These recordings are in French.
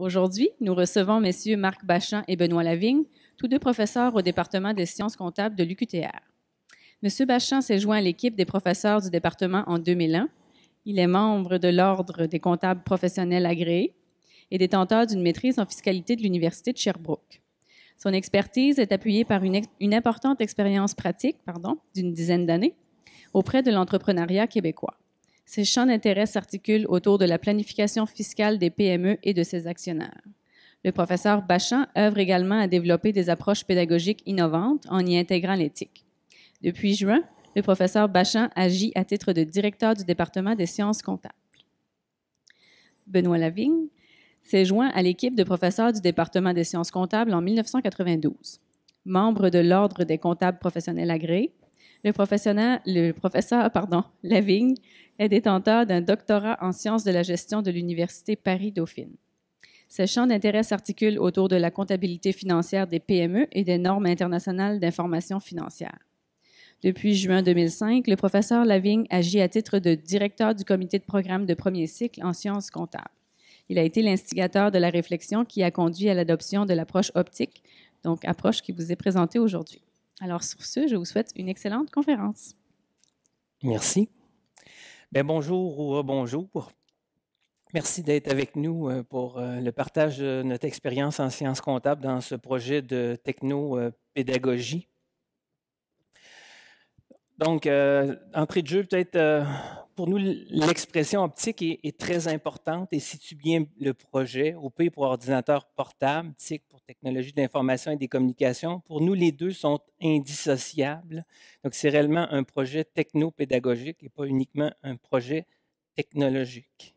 Aujourd'hui, nous recevons Messieurs Marc Bachan et Benoît Lavigne, tous deux professeurs au département des sciences comptables de l'UQTR. Monsieur Bachan s'est joint à l'équipe des professeurs du département en 2001. Il est membre de l'Ordre des comptables professionnels agréés et détenteur d'une maîtrise en fiscalité de l'Université de Sherbrooke. Son expertise est appuyée par une, une importante expérience pratique d'une dizaine d'années auprès de l'entrepreneuriat québécois. Ces champs d'intérêt s'articulent autour de la planification fiscale des PME et de ses actionnaires. Le professeur Bachan œuvre également à développer des approches pédagogiques innovantes en y intégrant l'éthique. Depuis juin, le professeur Bachan agit à titre de directeur du département des sciences comptables. Benoît Lavigne s'est joint à l'équipe de professeurs du département des sciences comptables en 1992. Membre de l'Ordre des comptables professionnels agréés, le, professeur pardon, Lavigne est détenteur d'un doctorat en sciences de la gestion de l'Université Paris-Dauphine. Ses champs d'intérêt s'articulent autour de la comptabilité financière des PME et des normes internationales d'information financière. Depuis juin 2005, le professeur Lavigne agit à titre de directeur du comité de programme de premier cycle en sciences comptables. Il a été l'instigateur de la réflexion qui a conduit à l'adoption de l'approche optique, donc approche qui vous est présentée aujourd'hui. Alors sur ce, je vous souhaite une excellente conférence. Merci. Ben, bonjour ou bonjour. Merci d'être avec nous euh, pour euh, le partage de notre expérience en sciences comptables dans ce projet de techno-pédagogie. Euh, donc, entrée euh, de jeu, peut-être euh, pour nous, l'expression optique est, très importante et situe bien le projet, OP pour ordinateur portable, TIC pour technologie d'information et des communications. Pour nous, les deux sont indissociables. Donc, c'est réellement un projet techno-pédagogique et pas uniquement un projet technologique.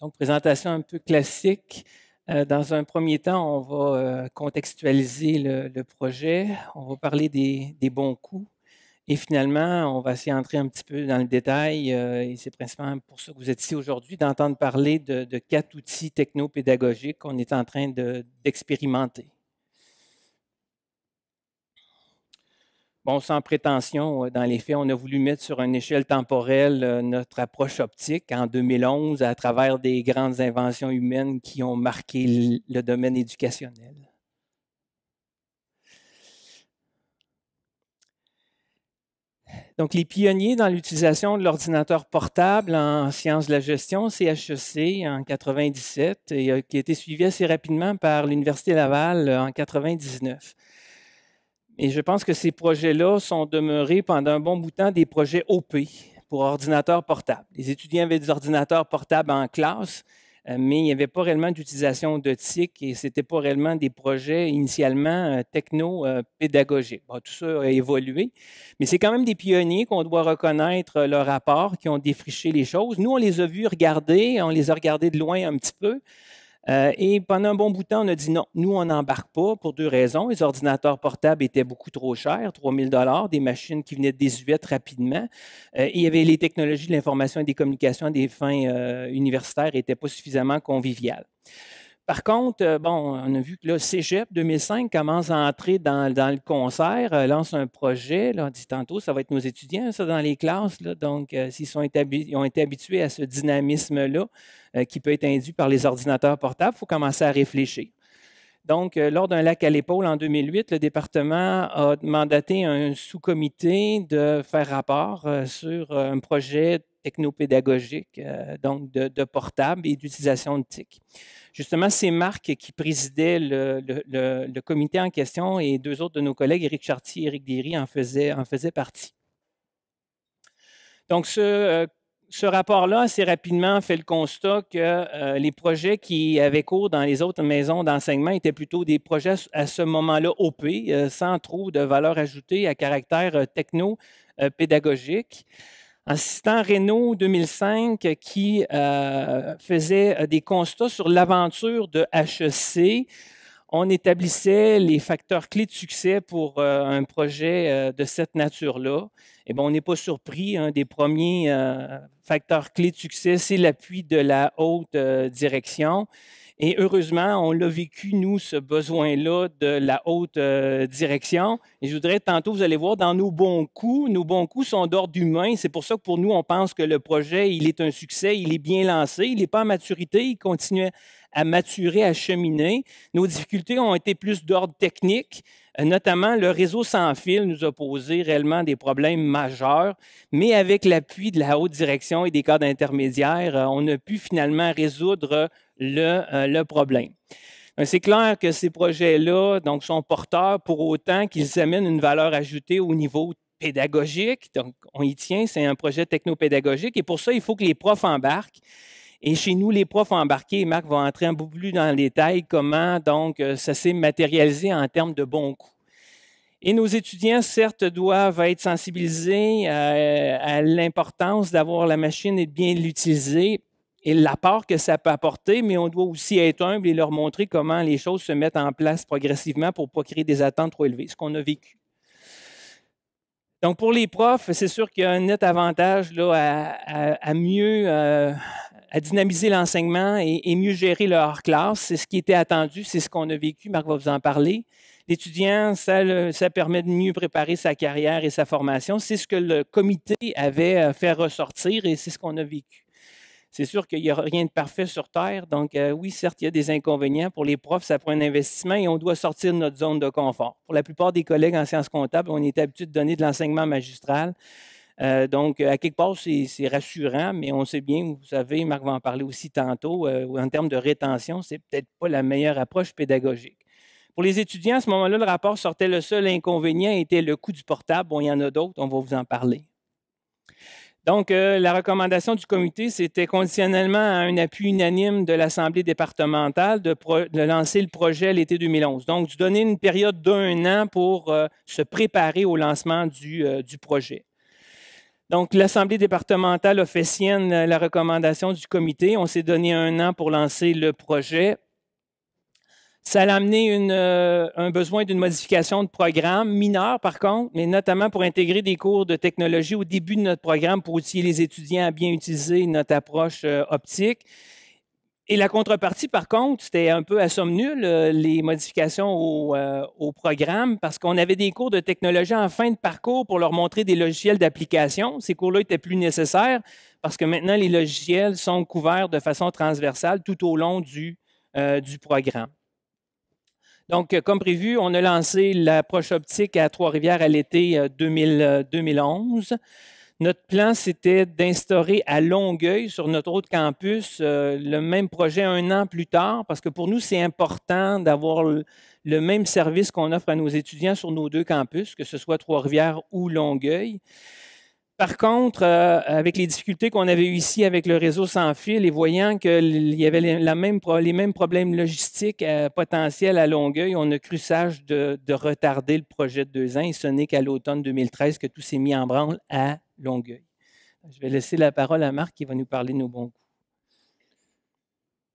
Donc, présentation un peu classique. Euh, dans un premier temps, on va euh, contextualiser le, projet, on va parler des, bons coups et finalement, on va s'y entrer un petit peu dans le détail euh, et c'est principalement pour ça que vous êtes ici aujourd'hui, d'entendre parler de, quatre outils technopédagogiques qu'on est en train d'expérimenter. Bon, sans prétention, euh, dans les faits, on a voulu mettre sur une échelle temporelle euh, notre approche optique en 2011 à travers des grandes inventions humaines qui ont marqué le domaine éducationnel. Donc, les pionniers dans l'utilisation de l'ordinateur portable en sciences de la gestion, CHEC, e en 1997, et euh, qui a été suivi assez rapidement par l'Université Laval en 1999. Et je pense que ces projets-là sont demeurés pendant un bon bout de temps des projets OP pour ordinateurs portables. Les étudiants avaient des ordinateurs portables en classe, euh, mais il n'y avait pas réellement d'utilisation de TIC et ce n'était pas réellement des projets initialement euh, techno-pédagogiques. Euh, tout ça a évolué, mais c'est quand même des pionniers qu'on doit reconnaître leur rapport, qui ont défriché les choses. Nous, on les a vus regarder, on les a regardés de loin un petit peu. Euh, et pendant un bon bout de temps, on a dit non, nous, on n'embarque pas pour deux raisons. Les ordinateurs portables étaient beaucoup trop chers, 3000 dollars, des machines qui venaient de rapidement. Euh, il y avait les technologies de l'information et des communications à des fins euh, universitaires n'étaient pas suffisamment conviviales. Par contre, euh, bon, on a vu que le Cégep 2005 commence à entrer dans, le concert, euh, lance un projet. Là, on dit tantôt, ça va être nos étudiants, ça, dans les classes. donc, euh, s'ils sont ont été habitués à ce dynamisme-là qui peut être induit par les ordinateurs portables, il faut commencer à réfléchir. Donc, euh, lors d'un lac à l'épaule en 2008, le département a mandaté un sous-comité de faire rapport euh, sur euh, un projet technopédagogique, donc de, de portable et d'utilisation de TIC. Justement, c'est Marc qui présidait le, comité en question et deux autres de nos collègues, Éric Chartier et Éric Guéry, en faisaient, en faisaient partie. Donc, ce ce rapport-là, assez rapidement, fait le constat que euh, les projets qui avaient cours dans les autres maisons d'enseignement étaient plutôt des projets à ce moment-là OP, euh, sans trop de valeur ajoutée à caractère euh, techno-pédagogique. En citant Renault 2005, qui faisait des constats sur l'aventure de HEC, on établissait les facteurs clés de succès pour euh, un projet euh, de cette nature-là. Et eh ben, on n'est pas surpris, un des premiers euh, facteurs clés de succès, c'est l'appui de la haute direction. Et heureusement, on l'a vécu, nous, ce besoin-là de la haute euh, direction. Et je voudrais, tantôt, vous allez voir, dans nos bons coups, nos bons coups sont d'ordre humain. C'est pour ça que pour nous, on pense que le projet, il est un succès, il est bien lancé, il n'est pas en maturité, il continue à maturer, à cheminer. Nos difficultés ont été plus d'ordre technique euh, notamment le réseau sans fil nous a posé réellement des problèmes majeurs, mais avec l'appui de la haute direction et des cadres intermédiaires, euh, on a pu finalement résoudre le, euh, le problème. C'est clair que ces projets-là donc, sont porteurs pour autant qu'ils amènent une valeur ajoutée au niveau pédagogique. Donc, on y tient, c'est un projet technopédagogique. Et pour ça, il faut que les profs embarquent. Et chez nous, les profs embarqués, Marc va entrer un peu plus dans le détail comment donc euh, ça s'est matérialisé en termes de bons coups. Et nos étudiants, certes, doivent être sensibilisés euh, à l'importance d'avoir la machine et de bien l'utiliser, et l'apport que ça peut apporter, mais on doit aussi être humble et leur montrer comment les choses se mettent en place progressivement pour ne pas créer des attentes trop élevées, ce qu'on a vécu. Donc, pour les profs, c'est sûr qu'il y a un net avantage là, à, mieux euh, à dynamiser l'enseignement et, mieux gérer leur classe. C'est ce qui était attendu, c'est ce qu'on a vécu. Marc va vous en parler. L'étudiant, ça, ça permet de mieux préparer sa carrière et sa formation. C'est ce que le comité avait euh, fait ressortir et c'est ce qu'on a vécu. C'est sûr qu'il n'y a rien de parfait sur Terre. Donc, euh, oui, certes, il y a des inconvénients. Pour les profs, ça prend un investissement et on doit sortir de notre zone de confort. Pour la plupart des collègues en sciences comptables, on est habitué de donner de l'enseignement magistral. Euh, donc, euh, à quelque part, c'est rassurant, mais on sait bien, vous savez, Marc va en parler aussi tantôt, en termes de rétention, c'est peut-être pas la meilleure approche pédagogique. Pour les étudiants, à ce moment-là, le rapport sortait le seul inconvénient était le coût du portable. Bon, il y en a d'autres, on va vous en parler. Donc, euh, la recommandation du comité, c'était conditionnellement à un appui unanime de l'Assemblée départementale de, lancer le projet l'été 2011. Donc, de donner une période d'un an pour euh, se préparer au lancement du, euh, du projet. Donc, l'Assemblée départementale a fait sienne la recommandation du comité. On s'est donné un an pour lancer le projet. Ça a amené euh, un besoin d'une modification de programme mineure, par contre, mais notamment pour intégrer des cours de technologie au début de notre programme pour outiller les étudiants à bien utiliser notre approche euh, optique. Et la contrepartie, par contre, c'était un peu à somme nulle, euh, les modifications au, au programme, parce qu'on avait des cours de technologie en fin de parcours pour leur montrer des logiciels d'application. Ces cours-là étaient plus nécessaires parce que maintenant, les logiciels sont couverts de façon transversale tout au long du, du programme. Donc, euh, comme prévu, on a lancé l'approche optique à Trois-Rivières à l'été 2011. Euh, euh, notre plan, c'était d'instaurer à Longueuil, sur notre autre campus, le même projet un an plus tard, parce que pour nous, c'est important d'avoir le même service qu'on offre à nos étudiants sur nos deux campus, que ce soit Trois-Rivières ou Longueuil. Par contre, euh, avec les difficultés qu'on avait eues ici avec le réseau sans fil et voyant qu'il y avait les mêmes problèmes logistiques euh, potentiels à Longueuil, on a cru sage de, retarder le projet de deux ans et ce n'est qu'à l'automne 2013 que tout s'est mis en branle à Longueuil. Je vais laisser la parole à Marc qui va nous parler de nos bons coups.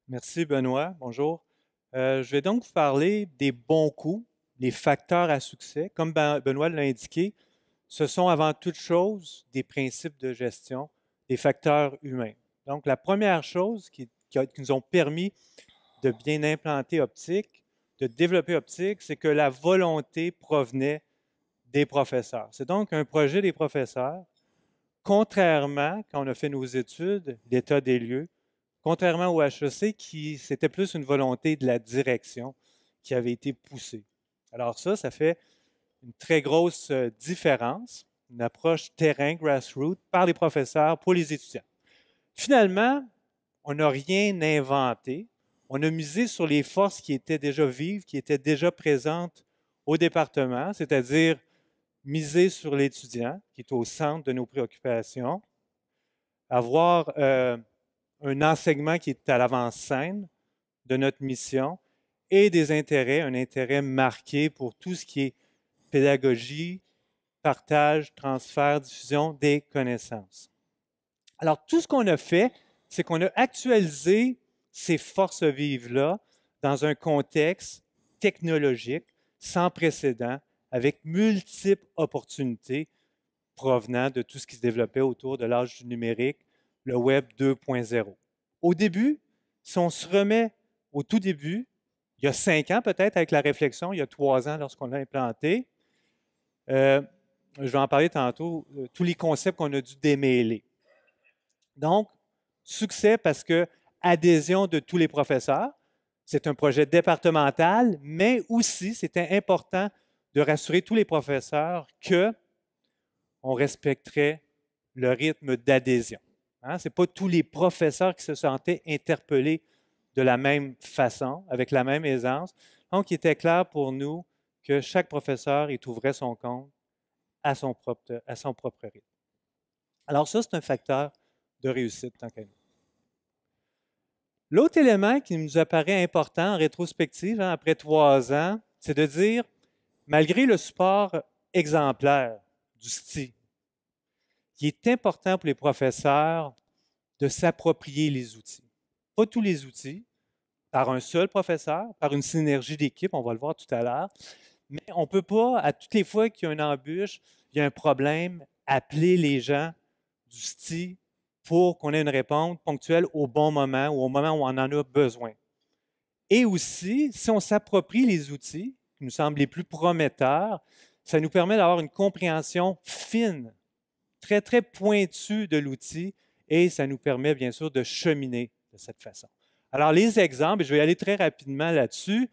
Merci Benoît, bonjour. Euh, je vais donc vous parler des bons coups, des facteurs à succès. Comme ben, Benoît l'a indiqué, ce sont avant toute chose des principes de gestion, des facteurs humains. Donc, la première chose qui, nous a, permis de bien implanter Optique, de développer Optique, c'est que la volonté provenait des professeurs. C'est donc un projet des professeurs. Contrairement, quand on a fait nos études, l'état des lieux, contrairement au HEC, qui c'était plus une volonté de la direction qui avait été poussée. Alors ça, ça fait une très grosse euh, différence, une approche terrain, grassroots, par les professeurs pour les étudiants. Finalement, on n'a rien inventé. On a misé sur les forces qui étaient déjà vives, qui étaient déjà présentes au département, c'est-à-dire miser sur l'étudiant, qui est au centre de nos préoccupations, avoir euh, un enseignement qui est à l'avant-scène de notre mission et des intérêts, un intérêt marqué pour tout ce qui est pédagogie, partage, transfert, diffusion des connaissances. Alors, tout ce qu'on a fait, c'est qu'on a actualisé ces forces vives-là dans un contexte technologique sans précédent, avec multiples opportunités provenant de tout ce qui se développait autour de l'âge du numérique, le Web 2.0. Au début, si on se remet au tout début, il y a cinq ans peut-être avec la réflexion, il y a trois ans lorsqu'on l'a implanté, euh, je vais en parler tantôt, euh, tous les concepts qu'on a dû démêler. Donc, succès parce que adhésion de tous les professeurs, c'est un projet départemental, mais aussi c'était important de rassurer tous les professeurs que on respecterait le rythme d'adhésion. Hein? Ce n'est pas tous les professeurs qui se sentaient interpellés de la même façon, avec la même aisance. Donc, il était clair pour nous que chaque professeur y trouverait son compte à son propre, à son propre rythme. Alors ça, c'est un facteur de réussite tant qu'à L'autre élément qui nous apparaît important en rétrospective, hein, après trois ans, c'est de dire, malgré le support exemplaire du STI, il est important pour les professeurs de s'approprier les outils. Pas tous les outils, par un seul professeur, par une synergie d'équipe, on va le voir tout à l'heure, mais on ne peut pas, à toutes les fois qu'il y a une embûche, il y a un problème, appeler les gens du STI pour qu'on ait une réponse ponctuelle au bon moment ou au moment où on en a besoin. Et aussi, si on s'approprie les outils qui nous semblent les plus prometteurs, ça nous permet d'avoir une compréhension fine, très, très pointue de l'outil et ça nous permet bien sûr de cheminer de cette façon. Alors, les exemples, je vais aller très rapidement là-dessus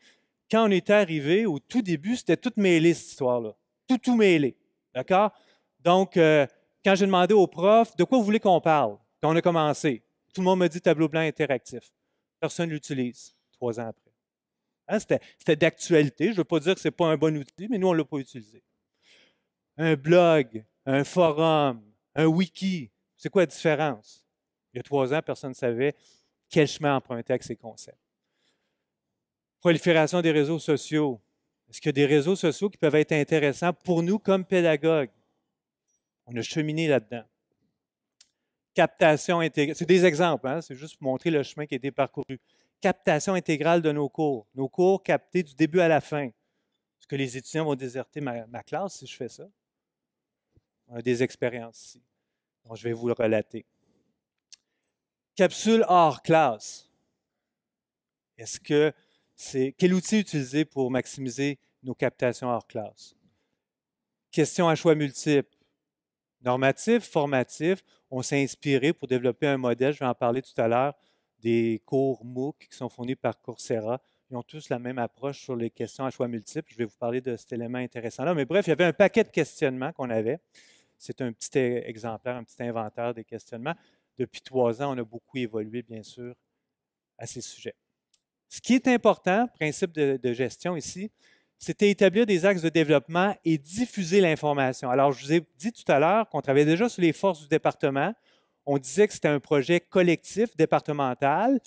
quand on était arrivé, au tout début, c'était tout mêlé, cette histoire-là. Tout, tout mêlé. D'accord? Donc, euh, quand j'ai demandé au prof, de quoi vous voulez qu'on parle? Quand on a commencé, tout le monde m'a dit tableau blanc interactif. Personne ne l'utilise, trois ans après. Hein, c'était d'actualité. Je ne veux pas dire que ce n'est pas un bon outil, mais nous, on ne l'a pas utilisé. Un blog, un forum, un wiki, c'est quoi la différence? Il y a trois ans, personne ne savait quel chemin emprunter avec ces concepts. Prolifération des réseaux sociaux. Est-ce qu'il y a des réseaux sociaux qui peuvent être intéressants pour nous comme pédagogues? On a cheminé là-dedans. Captation intégrale. C'est des exemples, hein, c'est juste pour montrer le chemin qui a été parcouru. Captation intégrale de nos cours. Nos cours captés du début à la fin. Est-ce que les étudiants vont déserter ma, classe si je fais ça? On a des expériences ici. je vais vous le relater. Capsule hors classe. Est-ce que c'est quel outil utiliser pour maximiser nos captations hors classe? Question à choix multiples, normative formatif. On s'est inspiré pour développer un modèle, je vais en parler tout à l'heure, des cours MOOC qui sont fournis par Coursera. Ils ont tous la même approche sur les questions à choix multiples. Je vais vous parler de cet élément intéressant-là. Mais bref, il y avait un paquet de questionnements qu'on avait. C'est un petit exemplaire, un petit inventaire des questionnements. Depuis trois ans, on a beaucoup évolué, bien sûr, à ces sujets. Ce qui est important, principe de, gestion ici, c'était établir des axes de développement et diffuser l'information. Alors, je vous ai dit tout à l'heure qu'on travaillait déjà sur les forces du département. On disait que c'était un projet collectif départemental.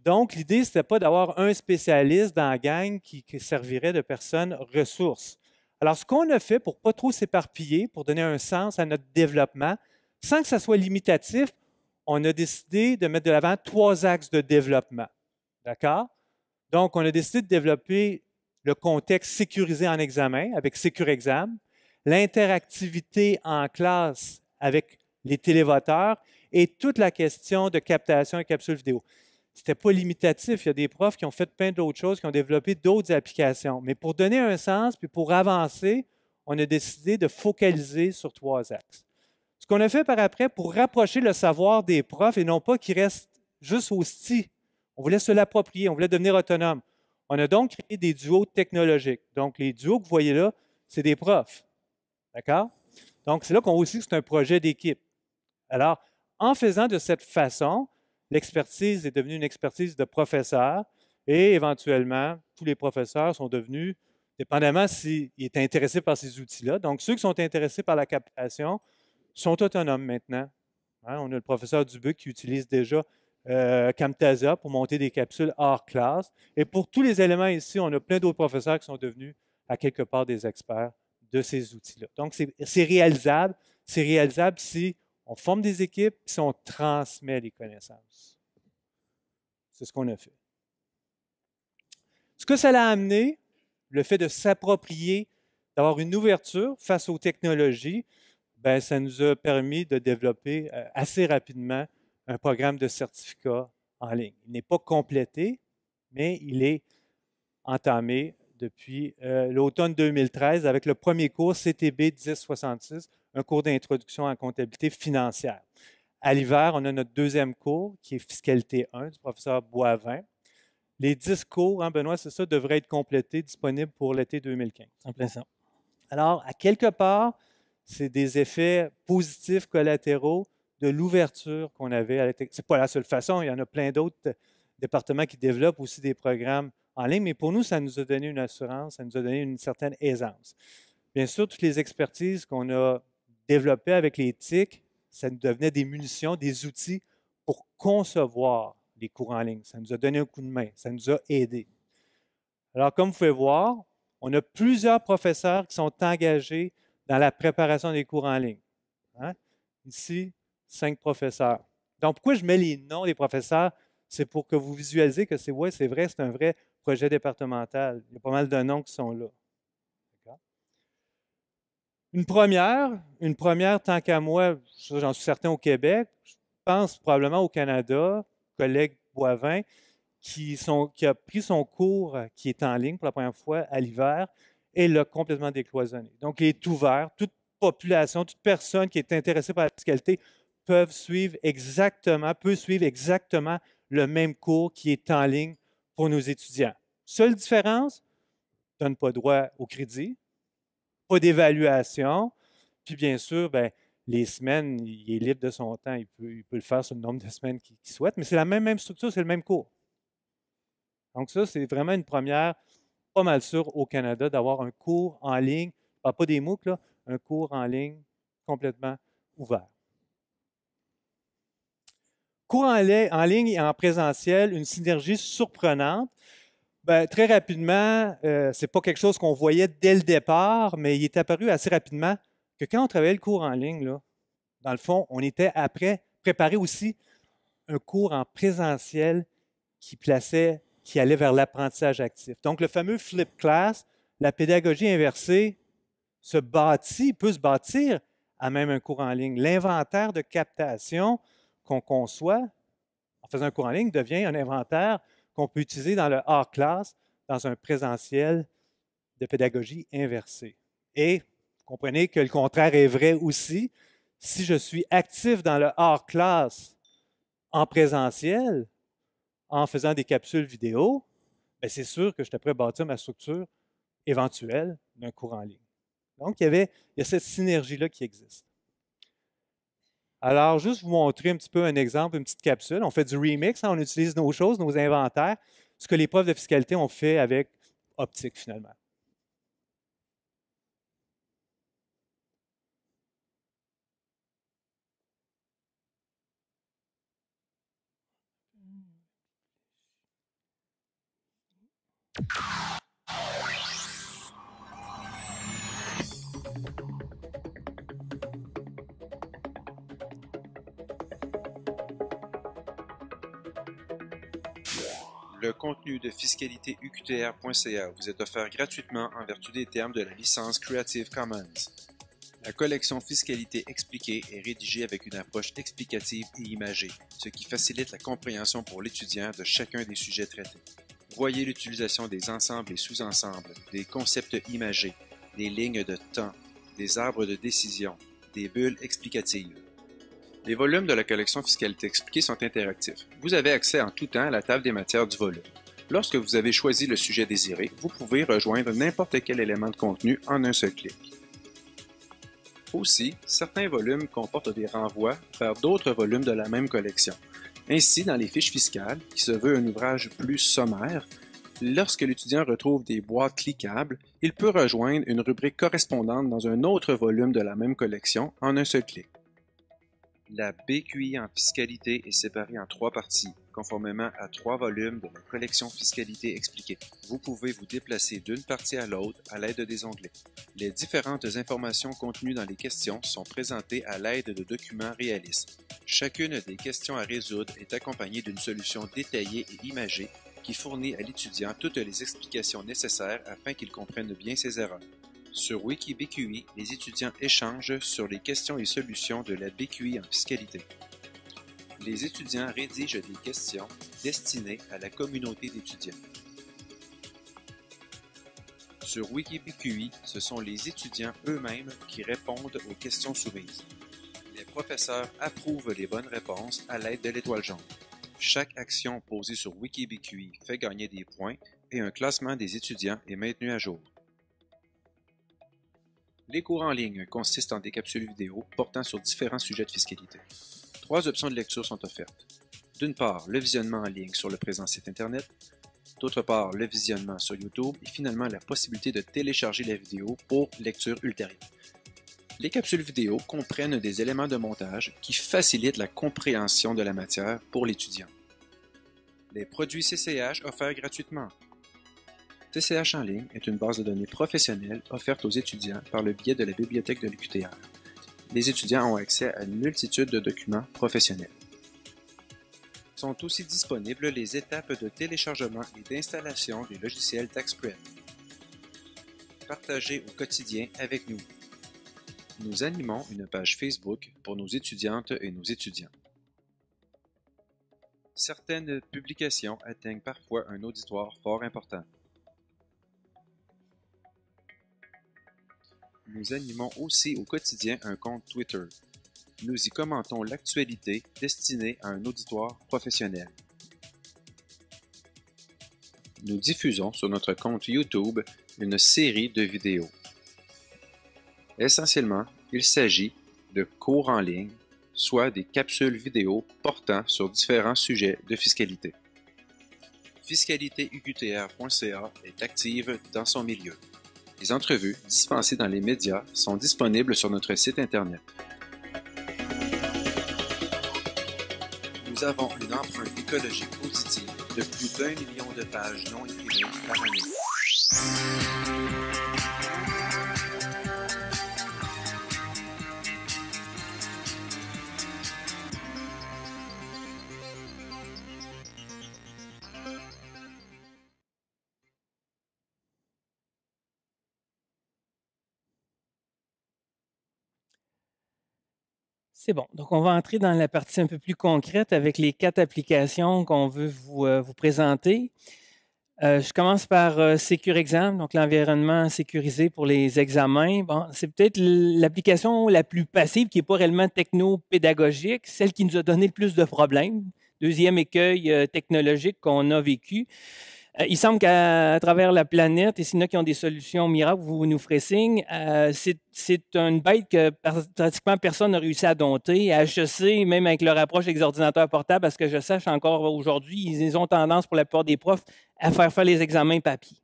Donc, l'idée, ce n'était pas d'avoir un spécialiste dans la gang qui, servirait de personne ressource. Alors, ce qu'on a fait pour ne pas trop s'éparpiller, pour donner un sens à notre développement, sans que ça soit limitatif, on a décidé de mettre de l'avant trois axes de développement. D'accord? Donc, on a décidé de développer le contexte sécurisé en examen avec Exam, l'interactivité en classe avec les télévoteurs et toute la question de captation et capsule vidéo. Ce n'était pas limitatif. Il y a des profs qui ont fait plein d'autres choses, qui ont développé d'autres applications. Mais pour donner un sens, puis pour avancer, on a décidé de focaliser sur trois axes. Ce qu'on a fait par après pour rapprocher le savoir des profs et non pas qu'ils restent juste au style, on voulait se l'approprier, on voulait devenir autonome. On a donc créé des duos technologiques. Donc, les duos que vous voyez là, c'est des profs. D'accord? Donc, c'est là qu'on voit aussi que c'est un projet d'équipe. Alors, en faisant de cette façon, l'expertise est devenue une expertise de professeur et éventuellement, tous les professeurs sont devenus, dépendamment s'ils étaient intéressés par ces outils-là, donc ceux qui sont intéressés par la captation sont autonomes maintenant. Hein, on a le professeur Dubuc qui utilise déjà euh, Camtasia pour monter des capsules hors classe. Et pour tous les éléments ici, on a plein d'autres professeurs qui sont devenus à quelque part des experts de ces outils-là. Donc, c'est réalisable. C'est réalisable si on forme des équipes, si on transmet les connaissances. C'est ce qu'on a fait. Ce que ça a amené, le fait de s'approprier, d'avoir une ouverture face aux technologies, ben, ça nous a permis de développer euh, assez rapidement un programme de certificat en ligne. Il n'est pas complété, mais il est entamé depuis euh, l'automne 2013 avec le premier cours CTB 1066, un cours d'introduction en comptabilité financière. À l'hiver, on a notre deuxième cours qui est Fiscalité 1 du professeur Boivin. Les 10 cours, hein, Benoît, c'est ça, devraient être complétés, disponibles pour l'été 2015. En Alors, à quelque part, c'est des effets positifs collatéraux de l'ouverture qu'on avait à Ce n'est pas la seule façon, il y en a plein d'autres départements qui développent aussi des programmes en ligne, mais pour nous, ça nous a donné une assurance, ça nous a donné une certaine aisance. Bien sûr, toutes les expertises qu'on a développées avec les ça nous devenait des munitions, des outils pour concevoir les cours en ligne. Ça nous a donné un coup de main, ça nous a aidé. Alors, comme vous pouvez voir, on a plusieurs professeurs qui sont engagés dans la préparation des cours en ligne. Hein. Ici, cinq professeurs. Donc, pourquoi je mets les noms des professeurs? C'est pour que vous visualisez que c'est ouais, c'est vrai, c'est un vrai projet départemental. Il y a pas mal de noms qui sont là. Une première, une première tant qu'à moi, j'en suis certain au Québec, je pense probablement au Canada, collègue Boivin, qui, qui a pris son cours euh, qui est en ligne pour la première fois à l'hiver et l'a complètement décloisonné. Donc, il est ouvert, toute population, toute personne qui est intéressée par la fiscalité peuvent suivre exactement, peut suivre exactement le même cours qui est en ligne pour nos étudiants. Seule différence, ne donne pas droit au crédit, pas d'évaluation, puis bien sûr, ben, les semaines, il est libre de son temps, il peut, le faire sur le nombre de semaines qu'il souhaite, mais c'est la même, structure, c'est le même cours. Donc ça, c'est vraiment une première, pas mal sûre au Canada, d'avoir un cours en ligne, ah, pas des MOOC, un cours en ligne complètement ouvert cours en, ligne et en présentiel, une synergie surprenante. Ben, très rapidement, euh, c'est ce n'est pas quelque chose qu'on voyait dès le départ, mais il est apparu assez rapidement que quand on travaillait le cours en ligne, dans le fond, on était après préparé aussi un cours en présentiel qui plaçait, qui allait vers l'apprentissage actif. Donc, le fameux flip class, la pédagogie inversée se bâtit, peut se bâtir à même un cours en ligne. L'inventaire de captation, qu'on conçoit en faisant un cours en ligne devient un inventaire qu'on peut utiliser dans le hors classe, dans un présentiel de pédagogie inversée. Et comprenez que le contraire est vrai aussi. Si je suis actif dans le hors classe en présentiel, en faisant des capsules vidéo, ben, c'est sûr que je suis bâtir ma structure éventuelle d'un cours en ligne. Donc, il y a cette synergie-là qui existe. Alors, juste vous montrer un petit peu un exemple, une petite capsule. On fait du remix, hein, on utilise nos choses, nos inventaires, ce que les profs de fiscalité ont fait avec optique finalement. Hmm. le contenu de fiscalité vous est offert gratuitement en vertu des termes de la licence Creative Commons. La collection Fiscalité expliquée est rédigée avec une approche explicative et imagée, ce qui facilite la compréhension pour l'étudiant de chacun des sujets traités. Voyez l'utilisation des ensembles et sous-ensembles, des concepts imagés, des lignes de temps, des arbres de décision, des bulles explicatives. Les volumes de la collection Fiscalité expliquée sont interactifs. Vous avez accès en tout temps à la table des matières du volume. Lorsque vous avez choisi le sujet désiré, vous pouvez rejoindre n'importe quel élément de contenu en un seul clic. Aussi, certains volumes comportent des renvois vers d'autres volumes de la même collection. Ainsi, dans les fiches fiscales, qui se veut un ouvrage plus sommaire, lorsque l'étudiant retrouve des boîtes cliquables, il peut rejoindre une rubrique correspondante dans un autre volume de la même collection en un seul clic. La BQI en fiscalité est séparée en trois parties, conformément à trois volumes de la collection Fiscalité expliquée. Vous pouvez vous déplacer d'une partie à l'autre à l'aide des onglets. Les différentes informations contenues dans les questions sont présentées à l'aide de documents réalistes. Chacune des questions à résoudre est accompagnée d'une solution détaillée et imagée qui fournit à l'étudiant toutes les explications nécessaires afin qu'il comprenne bien ses erreurs. Sur WikiBQI, les étudiants échangent sur les questions et solutions de la BQI en fiscalité. Les étudiants rédigent des questions destinées à la communauté d'étudiants. Sur WikiBQI, ce sont les étudiants eux-mêmes qui répondent aux questions soumises. Les professeurs approuvent les bonnes réponses à l'aide de l'étoile jaune. Chaque action posée sur WikiBQI fait gagner des points et un classement des étudiants est maintenu à jour. Les cours en ligne consistent en des capsules vidéo portant sur différents sujets de fiscalité. Trois options de lecture sont offertes. D'une part, le visionnement en ligne sur le présent site Internet, d'autre part, le visionnement sur YouTube et finalement la possibilité de télécharger la vidéo pour lecture ultérieure. Les capsules vidéo comprennent des éléments de montage qui facilitent la compréhension de la matière pour l'étudiant. Les produits CCH offerts gratuitement, CCH en ligne est une base de données professionnelle offerte aux étudiants par le biais de la bibliothèque de l'UQTR. Les étudiants ont accès à une multitude de documents professionnels. Sont aussi disponibles les étapes de téléchargement et d'installation du logiciel TaxPrep. Partagez au quotidien avec nous. Nous animons une page Facebook pour nos étudiantes et nos étudiants. Certaines publications atteignent parfois un auditoire fort important. nous animons aussi au quotidien un compte Twitter. Nous y commentons l'actualité destinée à un auditoire professionnel. Nous diffusons sur notre compte YouTube une série de vidéos. Essentiellement, il s'agit de cours en ligne, soit des capsules vidéo portant sur différents sujets de fiscalité fiscalitéuqtr.ca est active dans son milieu. Les entrevues dispensées dans les médias sont disponibles sur notre site Internet. Nous avons une empreinte écologique positive de plus d'un million de pages non imprimées par année. C'est bon. Donc, on va entrer dans la partie un peu plus concrète avec les quatre applications qu'on veut vous, euh, présenter. Euh, je commence par euh, Secure Exam, donc l'environnement sécurisé pour les examens. Bon, c'est peut-être l'application la plus passive qui n'est pas réellement techno-pédagogique, celle qui nous a donné le plus de problèmes. Deuxième écueil technologique qu'on a vécu. Euh, il semble qu'à travers la planète, et s'il y en a qui ont des solutions miracles, vous nous ferez signe. Euh, c'est une bête que pratiquement personne n'a réussi à dompter. À HEC, même avec leur approche des ordinateurs portables, parce que je sache encore aujourd'hui, ils ont tendance pour la plupart des profs à faire faire les examens papier.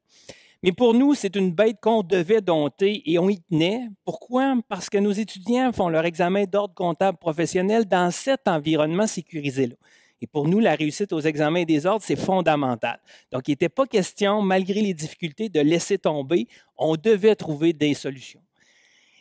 Mais pour nous, c'est une bête qu'on devait dompter et on y tenait. Pourquoi? Parce que nos étudiants font leur examen d'ordre comptable professionnel dans cet environnement sécurisé-là. Et pour nous, la réussite aux examens des ordres, c'est fondamental. Donc, il n'était pas question, malgré les difficultés, de laisser tomber. On devait trouver des solutions.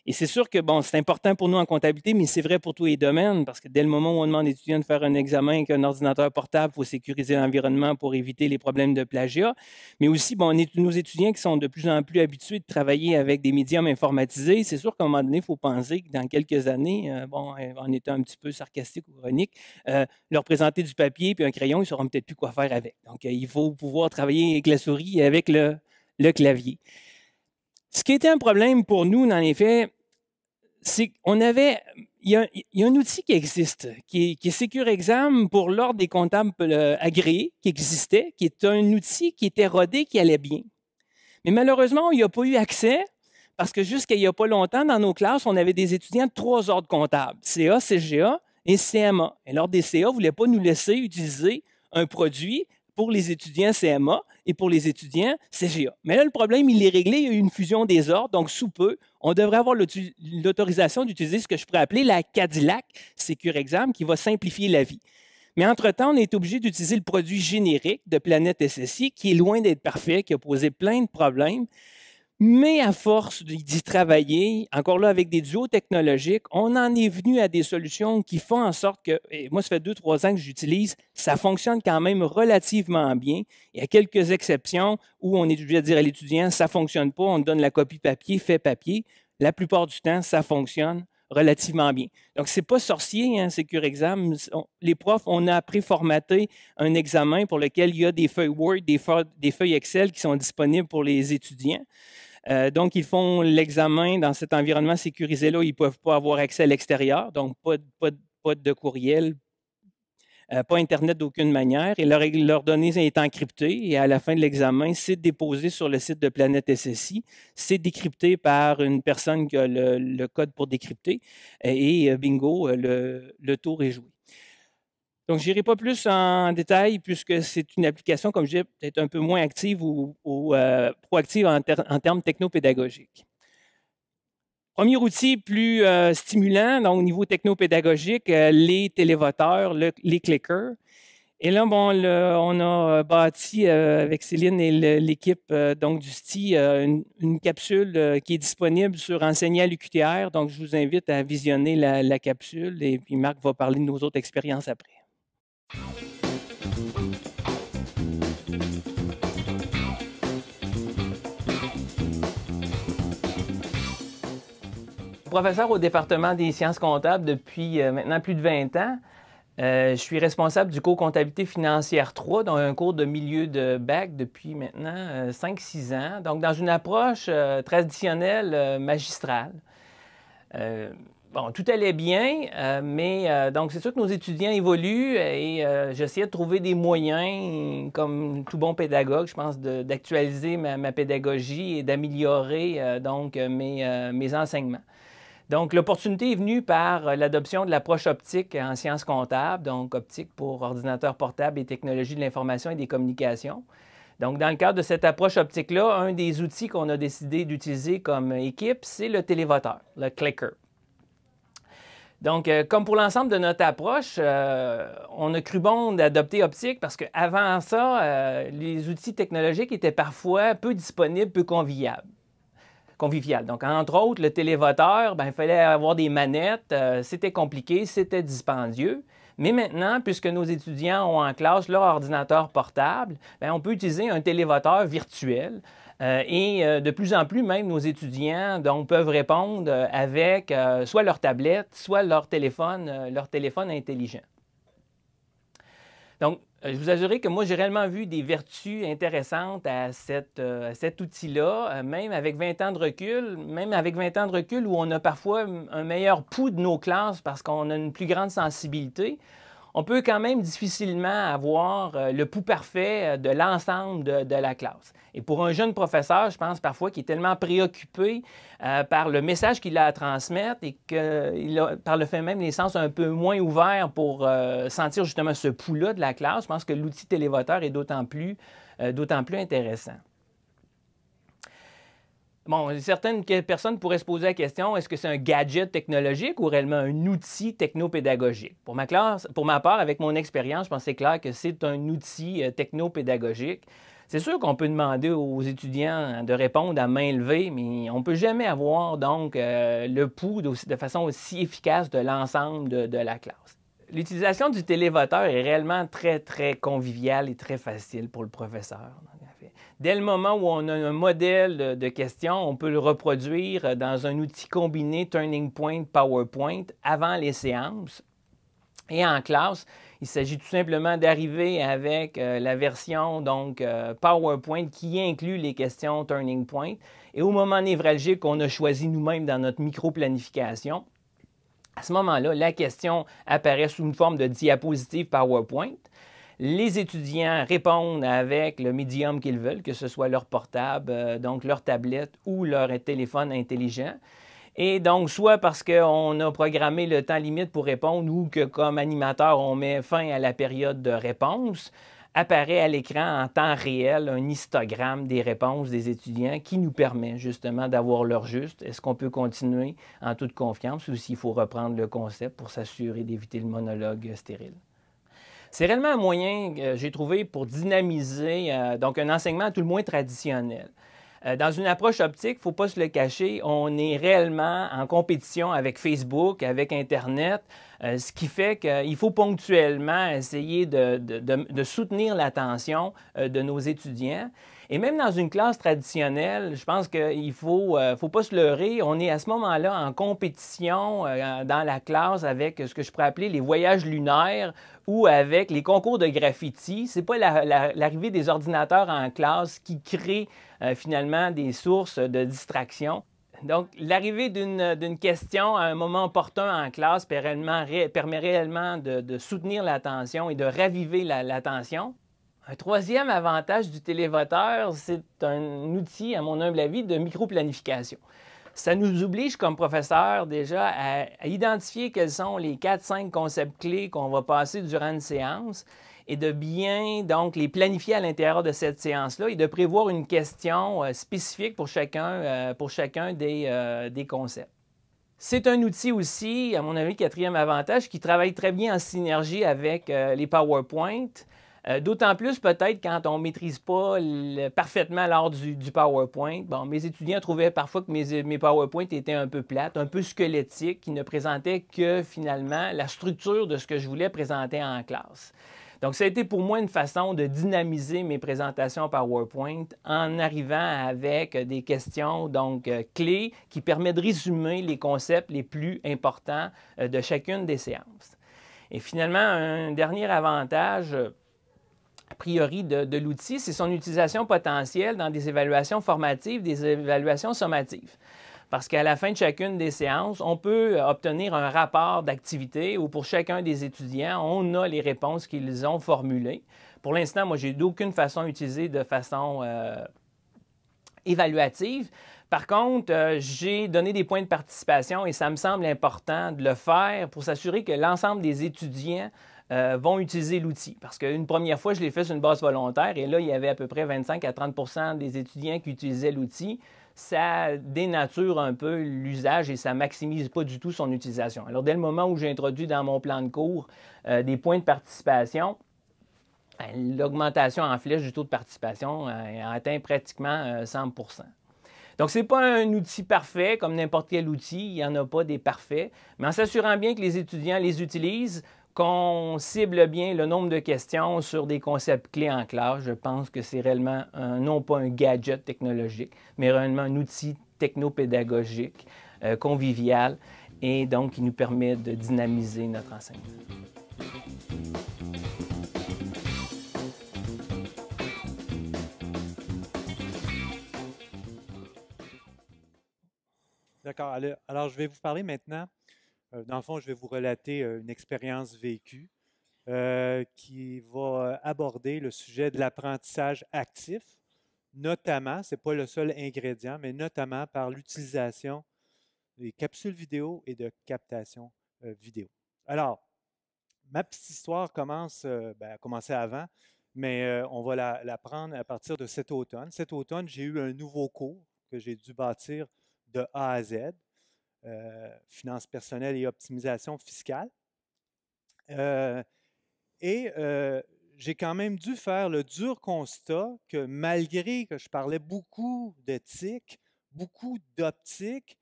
Et c'est sûr que bon, c'est important pour nous en comptabilité, mais c'est vrai pour tous les domaines, parce que dès le moment où on demande aux étudiants de faire un examen avec un ordinateur portable, il faut sécuriser l'environnement pour éviter les problèmes de plagiat. Mais aussi, bon, nos étudiants qui sont de plus en plus habitués de travailler avec des médiums informatisés, c'est sûr qu'à un moment donné, il faut penser que dans quelques années, euh, bon, euh, en étant un petit peu sarcastique ou ironique, euh, leur présenter du papier puis un crayon, ils ne sauront peut-être plus quoi faire avec. Donc, il faut pouvoir travailler avec la souris et avec le, le clavier. Ce qui était un problème pour nous, dans les faits, c'est qu'on avait. Il y, a, un outil qui existe, qui est, qui Secure Exam pour l'ordre des comptables euh, agréés, qui existait, qui est un outil qui était rodé, qui allait bien. Mais malheureusement, il n'y a pas eu accès parce que jusqu'à il n'y a pas longtemps, dans nos classes, on avait des étudiants de trois ordres comptables, CA, CGA et CMA. Et l'ordre des CA ne voulait pas nous laisser utiliser un produit pour les étudiants CMA et pour les étudiants, c'est GA. Mais là, le problème, il est réglé. Il y a eu une fusion des ordres. Donc, sous peu, on devrait avoir l'autorisation d'utiliser ce que je pourrais appeler la Cadillac Secure Exam qui va simplifier la vie. Mais entre-temps, on est obligé d'utiliser le produit générique de Planète SSI qui est loin d'être parfait, qui a posé plein de problèmes. Mais à force d'y travailler, encore là avec des duos technologiques, on en est venu à des solutions qui font en sorte que, et moi ça fait deux, trois ans que j'utilise, ça fonctionne quand même relativement bien. Il y a quelques exceptions où on est obligé de dire à l'étudiant, ça ne fonctionne pas, on donne la copie papier, fait papier. La plupart du temps, ça fonctionne relativement bien. Donc, c'est pas sorcier, hein, exam. les profs, on a préformaté un examen pour lequel il y a des feuilles Word, des feuilles Excel qui sont disponibles pour les étudiants. Euh, donc, ils font l'examen dans cet environnement sécurisé-là. Ils ne peuvent pas avoir accès à l'extérieur, donc pas, de courriel, euh, pas Internet d'aucune manière. Et leur, données donnée est encryptée. Et à la fin de l'examen, c'est déposé sur le site de Planète SSI. C'est décrypté par une personne qui a le, code pour décrypter. Et, euh, bingo, le, le tour est joué. Donc, je n'irai pas plus en détail puisque c'est une application, comme je disais, peut-être un peu moins active ou, euh, proactive en, termes technopédagogiques. Premier outil plus euh, stimulant au niveau technopédagogique, euh, les télévoteurs, les clickers. Et là, bon, on a bâti avec Céline et l'équipe donc du STI une, capsule qui est disponible sur Enseigner à l'UQTR. Donc, je vous invite à visionner la, la capsule et puis Marc va parler de nos autres expériences après. professeur au département des sciences comptables depuis euh, maintenant plus de 20 ans. Euh, je suis responsable du cours comptabilité financière 3, donc un cours de milieu de bac depuis maintenant 5-6 euh, ans, donc dans une approche traditionnelle magistrale. Bon, tout allait bien, mais donc c'est sûr que nos étudiants évoluent et j'essayais de trouver des moyens, comme tout bon pédagogue, je pense, d'actualiser ma, pédagogie et d'améliorer donc mes enseignements. Donc, l'opportunité est venue par euh, l'adoption de l'approche optique en sciences comptables, donc optique pour ordinateurs portables et technologies de l'information et des communications. Donc, dans le cadre de cette approche optique-là, un des outils qu'on a décidé d'utiliser comme équipe, c'est le télévoteur, le clicker. Donc, euh, comme pour l'ensemble de notre approche, euh, on a cru bon d'adopter optique parce qu'avant ça, les outils technologiques étaient parfois peu disponibles, peu conviables. Donc, entre autres, le télévoteur, ben, il fallait avoir des manettes, euh, c'était compliqué, c'était dispendieux. Mais maintenant, puisque nos étudiants ont en classe leur ordinateur portable, ben, on peut utiliser un télévoteur virtuel. Euh, et euh, de plus en plus, même nos étudiants peuvent répondre avec soit leur tablette, soit leur téléphone, leur téléphone intelligent. Donc, euh, je vous assure que moi, j'ai réellement vu des vertus intéressantes à, euh, cet outil-là, euh, même avec 20 ans de recul, même avec 20 ans de recul où on a parfois un meilleur pouls de nos classes parce qu'on a une plus grande sensibilité on peut quand même difficilement avoir euh, le pouls parfait euh, de l'ensemble de, la classe. Et pour un jeune professeur, je pense parfois qu'il est tellement préoccupé euh, par le message qu'il a à transmettre et qu'il a, par le fait même, les sens un peu moins ouverts pour sentir justement ce pouls-là de la classe. Je pense que l'outil télévoteur est d'autant plus intéressant. Bon, certaines personnes pourraient se poser la question, est-ce que c'est un gadget technologique ou réellement un outil technopédagogique? Pour ma, classe, pour ma part, avec mon expérience, je pense que clair que c'est un outil euh, technopédagogique. C'est sûr qu'on peut demander aux étudiants de répondre à main levée, mais on ne peut jamais avoir donc euh, le pouls de, façon aussi efficace de l'ensemble de, la classe. L'utilisation du télévoteur est réellement très, très conviviale et très facile pour le professeur. Dès le moment où on a un modèle de question, on peut le reproduire dans un outil combiné Turning Point PowerPoint avant les séances. Et en classe, il s'agit tout simplement d'arriver avec euh, la version donc euh, PowerPoint qui inclut les questions Turning Point. Et au moment névralgique qu'on a choisi nous-mêmes dans notre micro-planification, à ce moment-là, la question apparaît sous une forme de diapositive PowerPoint. Les étudiants répondent avec le médium qu'ils veulent, que ce soit leur portable, euh, donc leur tablette ou leur téléphone intelligent. Et donc, soit parce qu'on a programmé le temps limite pour répondre ou que comme animateur, on met fin à la période de réponse, apparaît à l'écran en temps réel un histogramme des réponses des étudiants qui nous permet justement d'avoir leur juste. Est-ce qu'on peut continuer en toute confiance ou s'il faut reprendre le concept pour s'assurer d'éviter le monologue stérile? C'est réellement un moyen que j'ai trouvé pour dynamiser euh, donc un enseignement tout le moins traditionnel euh, dans une approche optique, il ne faut pas se le cacher, on est réellement en compétition avec Facebook, avec Internet, euh, ce qui fait qu'il faut ponctuellement essayer de soutenir l'attention de nos étudiants. Et même dans une classe traditionnelle, je pense qu'il ne faut, euh, faut pas se leurrer. On est à ce moment-là en compétition euh, dans la classe avec ce que je pourrais appeler les voyages lunaires ou avec les concours de graffiti. Ce n'est pas l'arrivée des ordinateurs en classe qui crée euh, finalement des sources de distraction. Donc, l'arrivée d'une question à un moment opportun en classe permet réellement, de, soutenir l'attention et de raviver l'attention. Un troisième avantage du télévoteur, c'est un outil, à mon humble avis, de micro-planification. Ça nous oblige comme professeur déjà à, identifier quels sont les 4-5 concepts clés qu'on va passer durant une séance et de bien donc les planifier à l'intérieur de cette séance-là et de prévoir une question euh, spécifique pour chacun, euh, euh, des, concepts. C'est un outil aussi, à mon avis, quatrième avantage, qui travaille très bien en synergie avec les PowerPoint euh, d'autant plus peut-être quand on ne maîtrise pas parfaitement l'art du, PowerPoint. mes étudiants trouvaient parfois que mes, mes PowerPoints étaient un peu plates, un peu squelettiques, qui ne présentaient que finalement la structure de ce que je voulais présenter en classe. Donc, ça a été pour moi une façon de dynamiser mes présentations PowerPoint en arrivant avec des questions donc euh, clés qui permettent de résumer les concepts les plus importants euh, de chacune des séances. Et finalement, un dernier avantage priori de, l'outil, c'est son utilisation potentielle dans des évaluations formatives, des évaluations sommatives parce qu'à la fin de chacune des séances, on peut obtenir un rapport d'activité où pour chacun des étudiants, on a les réponses qu'ils ont formulées. Pour l'instant, moi, j'ai d'aucune façon utilisé de façon euh, évaluative. Par contre, euh, j'ai donné des points de participation et ça me semble important de le faire pour s'assurer que l'ensemble des étudiants euh, vont utiliser l'outil. Parce qu'une première fois, je l'ai fait sur une base volontaire et là, il y avait à peu près 25 à 30 des étudiants qui utilisaient l'outil. Ça dénature un peu l'usage et ça maximise pas du tout son utilisation. Alors, dès le moment où j'ai introduit dans mon plan de cours euh, des points de participation, ben, l'augmentation en flèche du taux de participation euh, atteint pratiquement 100 donc, ce n'est pas un outil parfait, comme n'importe quel outil, il n'y en a pas des parfaits, mais en s'assurant bien que les étudiants les utilisent, qu'on cible bien le nombre de questions sur des concepts clés en classe. Je pense que c'est réellement non pas un gadget technologique, mais réellement un outil technopédagogique, euh, convivial, et donc qui nous permet de dynamiser notre enseignement. D'accord. Alors, je vais vous parler maintenant euh, dans le fond, je vais vous relater euh, une expérience vécue euh, qui va aborder le sujet de l'apprentissage actif, notamment, ce n'est pas le seul ingrédient, mais notamment par l'utilisation des capsules vidéo et de captation vidéo. Alors, ma petite histoire commence, euh, ben, avant, mais on va la, la, prendre à partir de cet automne. Cet automne, j'ai eu un nouveau cours que j'ai dû bâtir de A à Z. Euh, finances personnelles et optimisation fiscale. Euh, et euh, j'ai quand même dû faire le dur constat que malgré que je parlais beaucoup d'éthique, beaucoup d'optique,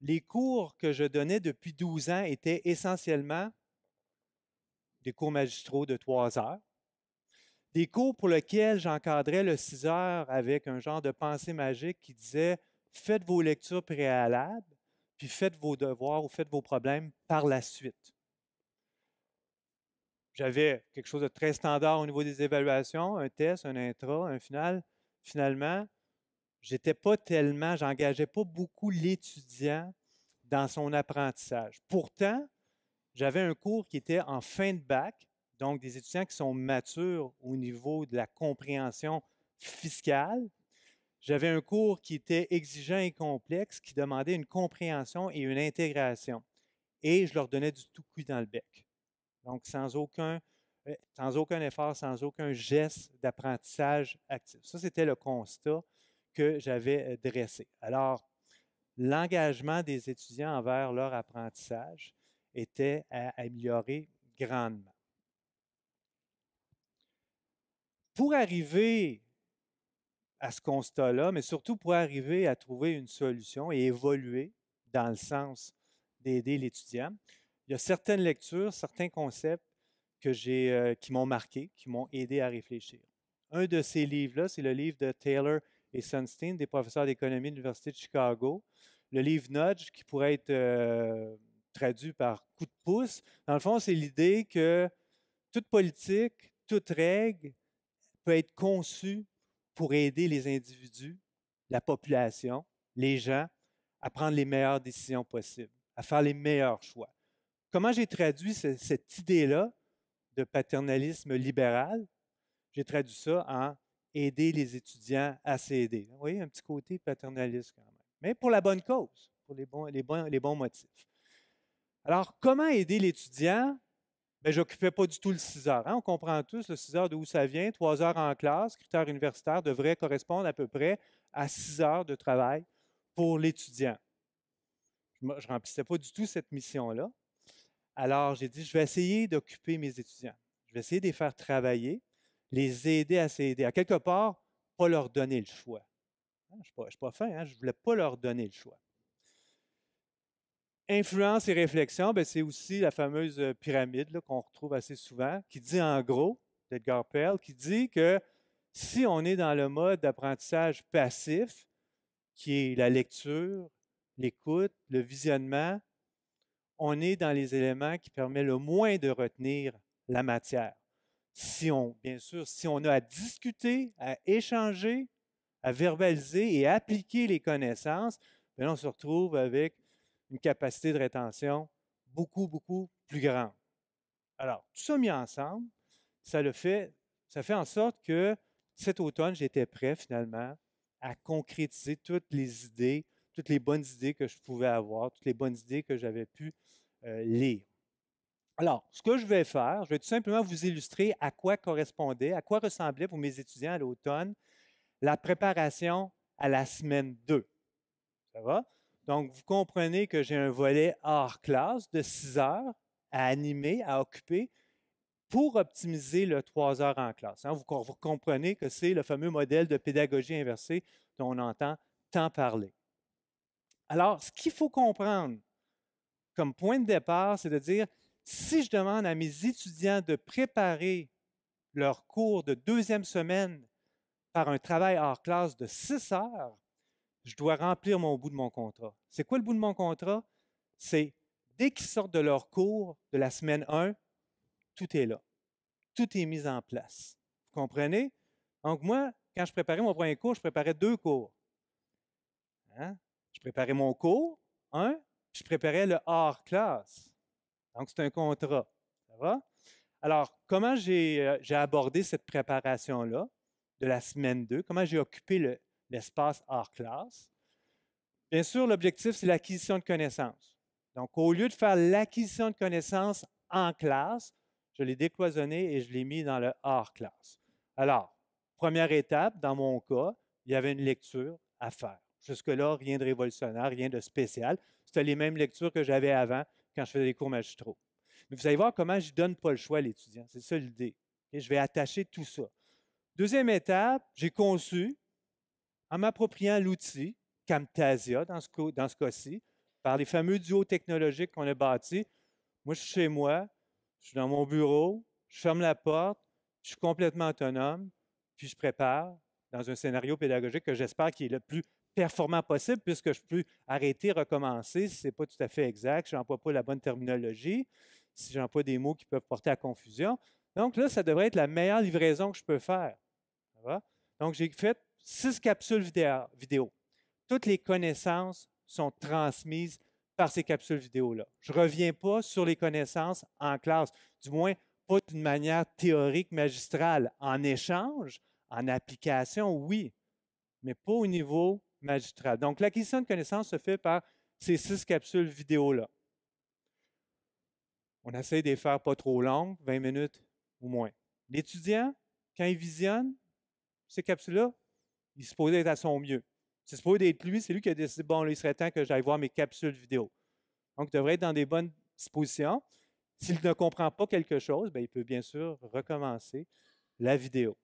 les cours que je donnais depuis 12 ans étaient essentiellement des cours magistraux de 3 heures, des cours pour lesquels j'encadrais le 6 heures avec un genre de pensée magique qui disait faites vos lectures préalables, puis faites vos devoirs ou faites vos problèmes par la suite. J'avais quelque chose de très standard au niveau des évaluations, un test, un intra, un final. Finalement, j'étais pas tellement, j'engageais pas beaucoup l'étudiant dans son apprentissage. Pourtant, j'avais un cours qui était en fin de bac, donc des étudiants qui sont matures au niveau de la compréhension fiscale, j'avais un cours qui était exigeant et complexe, qui demandait une compréhension et une intégration. Et je leur donnais du tout cuit dans le bec. Donc, sans aucun, euh, sans aucun effort, sans aucun geste d'apprentissage actif. Ça, c'était le constat que j'avais euh, dressé. Alors, l'engagement des étudiants envers leur apprentissage était à améliorer grandement. Pour arriver à ce constat-là, mais surtout pour arriver à trouver une solution et évoluer dans le sens d'aider l'étudiant. Il y a certaines lectures, certains concepts que j'ai, euh, qui m'ont marqué, qui m'ont aidé à réfléchir. Un de ces livres-là, c'est le livre de Taylor et Sunstein, des professeurs d'économie de l'Université de Chicago. Le livre Nudge, qui pourrait être euh, traduit par coup de pouce. Dans le fond, c'est l'idée que toute politique, toute règle peut être conçue pour aider les individus, la population, les gens à prendre les meilleures décisions possibles, à faire les meilleurs choix. Comment j'ai traduit cette idée-là de paternalisme libéral? J'ai traduit ça en aider les étudiants à s'aider. Vous voyez, un petit côté paternaliste quand même. Mais pour la bonne cause, pour les bons, les bons, les bons motifs. Alors, comment aider l'étudiant? mais je n'occupais pas du tout le 6 heures. Hein. On comprend tous le 6 heures d'où ça vient. 3 heures en classe, critère universitaire, devrait correspondre à peu près à 6 heures de travail pour l'étudiant. Je ne remplissais pas du tout cette mission-là. Alors, j'ai dit, je vais essayer d'occuper mes étudiants. Je vais essayer de les faire travailler, les aider à s'aider. À quelque part, pas leur donner le choix. Hein, je ne suis, pas fin, hein. je ne voulais pas leur donner le choix. Influence et réflexion, ben, c'est aussi la fameuse euh, pyramide qu'on retrouve assez souvent, qui dit en gros, d'Edgar Pearl, qui dit que si on est dans le mode d'apprentissage passif, qui est la lecture, l'écoute, le visionnement, on est dans les éléments qui permettent le moins de retenir la matière. Si on, bien sûr, si on a à discuter, à échanger, à verbaliser et à appliquer les connaissances, ben, on se retrouve avec une capacité de rétention beaucoup, beaucoup plus grande. Alors, tout ça mis ensemble, ça, le fait, ça fait en sorte que cet automne, j'étais prêt finalement à concrétiser toutes les idées, toutes les bonnes idées que je pouvais avoir, toutes les bonnes idées que j'avais pu euh, lire. Alors, ce que je vais faire, je vais tout simplement vous illustrer à quoi correspondait, à quoi ressemblait pour mes étudiants à l'automne la préparation à la semaine 2. Ça va? Donc, vous comprenez que j'ai un volet hors classe de 6 heures à animer, à occuper pour optimiser le 3 heures en classe. Hein. vous, vous comprenez que c'est le fameux modèle de pédagogie inversée dont on entend tant parler. Alors, ce qu'il faut comprendre comme point de départ, c'est de dire, si je demande à mes étudiants de préparer leur cours de deuxième semaine par un travail hors classe de 6 heures, je dois remplir mon bout de mon contrat. C'est quoi le bout de mon contrat? C'est dès qu'ils sortent de leur cours de la semaine 1, tout est là. Tout est mis en place. Vous comprenez? Donc, moi, quand je préparais mon premier cours, je préparais deux cours. Hein? Je préparais mon cours, un, puis je préparais le hors classe. Donc, c'est un contrat. Ça va? Alors, comment j'ai euh, abordé cette préparation-là de la semaine 2? Comment j'ai occupé le, l'espace hors classe. Bien sûr, l'objectif, c'est l'acquisition de connaissances. Donc, au lieu de faire l'acquisition de connaissances en classe, je l'ai décloisonné et je l'ai mis dans le hors classe. Alors, première étape, dans mon cas, il y avait une lecture à faire. Jusque-là, rien de révolutionnaire, rien de spécial. C'était les mêmes lectures que j'avais avant quand je faisais les cours magistraux. Mais vous allez voir comment je ne donne pas le choix à l'étudiant. C'est ça l'idée. Et je vais attacher tout ça. Deuxième étape, j'ai conçu en m'appropriant l'outil, Camtasia dans ce, cas, ci par les fameux duos technologiques qu'on a bâtis. Moi, je suis chez moi, je suis dans mon bureau, je ferme la porte, je suis complètement autonome, puis je prépare dans un scénario pédagogique que j'espère qui est le plus performant possible, puisque je peux arrêter, recommencer si ce n'est pas tout à fait exact, je n'emploie pas la bonne terminologie, si pas des mots qui peuvent porter à confusion. Donc là, ça devrait être la meilleure livraison que je peux faire. Donc, j'ai fait six capsules vidéo. Toutes les connaissances sont transmises par ces capsules vidéo-là. Je ne reviens pas sur les connaissances en classe, du moins pas d'une manière théorique magistrale. En échange, en application, oui, mais pas au niveau magistral. Donc, l'acquisition de connaissances se fait par ces six capsules vidéo-là. On essaie de les faire pas trop longues, 20 minutes ou moins. L'étudiant, quand il visionne ces capsules-là, il est supposé à son mieux. C'est supposé d'être lui, c'est lui qui a décidé, bon, là, il serait temps que j'aille voir mes capsules vidéo. Donc, il devrait être dans des bonnes dispositions. S'il ne comprend pas quelque chose, bien, il peut bien sûr recommencer la vidéo.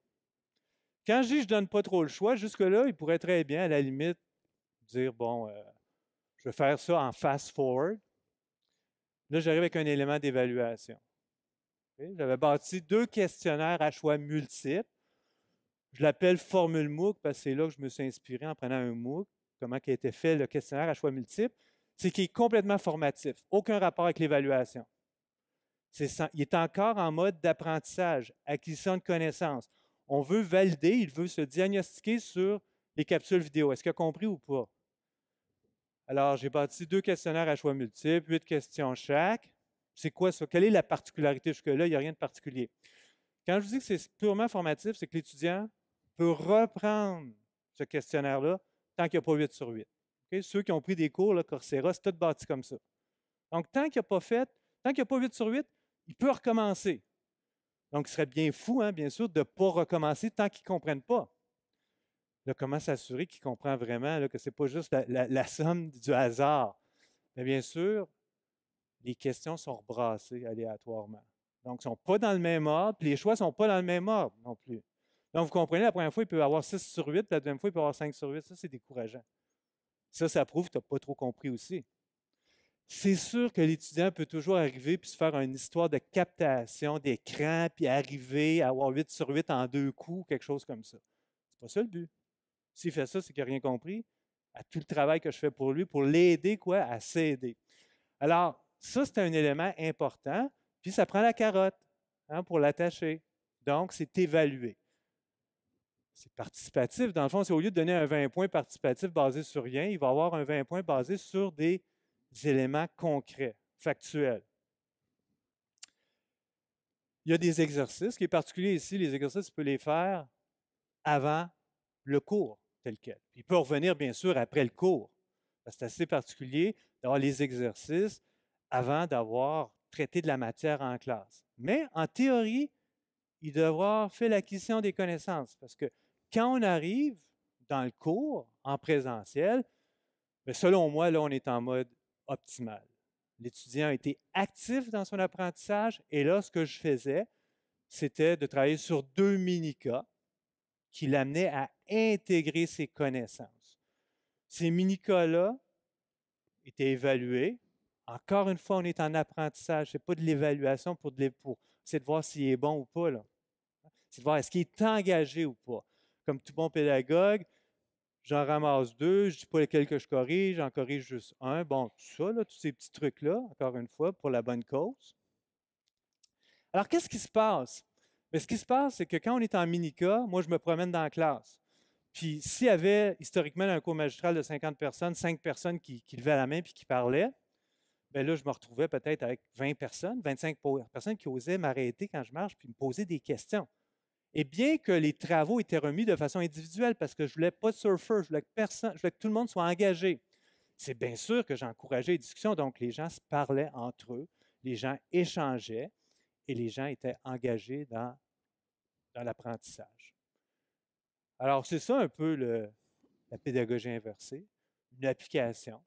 Quand je dis je ne donne pas trop le choix, jusque-là, il pourrait très bien, à la limite, dire bon, euh, je vais faire ça en fast-forward. Là, j'arrive avec un élément d'évaluation. J'avais bâti deux questionnaires à choix multiples je l'appelle formule MOOC parce que c'est là que je me suis inspiré en prenant un MOOC, comment a été fait le questionnaire à choix multiple. C'est qu'il est complètement formatif, aucun rapport avec l'évaluation. il est encore en mode d'apprentissage, acquisition de connaissances. On veut valider, il veut se diagnostiquer sur les capsules vidéo. Est-ce qu'il a compris ou pas? Alors, j'ai bâti deux questionnaires à choix multiples, huit questions chaque. C'est quoi ça? Quelle est la particularité jusque-là? Il n'y a rien de particulier. Quand je vous dis que c'est purement formatif, c'est que l'étudiant peut reprendre ce questionnaire-là tant qu'il n'y a pas 8 sur 8. Ceux qui ont pris des cours, là, c'est tout bâti comme ça. Donc, tant qu'il n'y a pas fait, tant qu'il n'y a pas 8 sur 8, il peut recommencer. Donc, ce serait bien fou, hein, bien sûr, de ne pas recommencer tant qu'ils ne comprennent pas. comment s'assurer qu'il comprend vraiment, que ce n'est pas juste la, somme du hasard? Mais bien sûr, les questions sont rebrassées aléatoirement. Donc, ils ne sont pas dans le même ordre, puis les choix ne sont pas dans le même ordre non plus. Donc, vous comprenez, la première fois, il peut avoir 6 sur 8, la deuxième fois, il peut avoir 5 sur 8. Ça, c'est décourageant. Ça, ça prouve que tu n'as pas trop compris aussi. C'est sûr que l'étudiant peut toujours arriver puis se faire une histoire de captation d'écran, puis arriver à avoir 8 sur 8 en deux coups, quelque chose comme ça. C'est pas ça le but. S'il fait ça, c'est qu'il n'a rien compris à tout le travail que je fais pour lui, pour l'aider quoi, à s'aider. Alors, ça, c'est un élément important, puis ça prend la carotte hein, pour l'attacher. Donc, c'est évalué c'est participatif. Dans le fond, c'est au lieu de donner un 20 points participatif basé sur rien, il va avoir un 20 points basé sur des éléments concrets, factuels. Il y a des exercices. qui est particulier ici, les exercices, tu peux les faire avant le cours tel quel. il peut revenir, bien sûr, après le cours. C'est assez particulier d'avoir les exercices avant d'avoir traité de la matière en classe. Mais en théorie, il devra fait l'acquisition des connaissances parce que quand on arrive dans le cours, en présentiel, ben, selon moi, là, on est en mode optimal. L'étudiant a été actif dans son apprentissage et là, ce que je faisais, c'était de travailler sur deux mini-cas qui l'amenaient à intégrer ses connaissances. Ces mini-cas-là étaient évalués. Encore une fois, on est en apprentissage. Ce n'est pas de l'évaluation pour, de pour essayer de voir s'il est bon ou pas. C'est de voir est-ce qu'il est engagé ou pas comme tout bon pédagogue, j'en ramasse deux, je dis pas lesquels que je corrige, j'en corrige juste un. Bon, tout ça, tous ces petits trucs-là, encore une fois, pour la bonne cause. Alors, qu'est-ce qui se passe? Mais ce qui se passe, c'est que quand on est en mini-cas, moi, je me promène dans la classe. Puis, s'il y avait historiquement un cours magistral de 50 personnes, 5 personnes qui, qui levaient la main puis qui parlaient, bien là, je me retrouvais peut-être avec 20 personnes, 25 personnes qui osaient m'arrêter quand je marche puis me poser des questions. Et bien que les travaux étaient remis de façon individuelle, parce que je ne voulais pas de surfer, je voulais, que personne, je voulais que tout le monde soit engagé, c'est bien sûr que j'ai encouragé les discussions. Donc, les gens se parlaient entre eux, les gens échangeaient et les gens étaient engagés dans, l'apprentissage. Alors, c'est ça un peu la pédagogie inversée, une application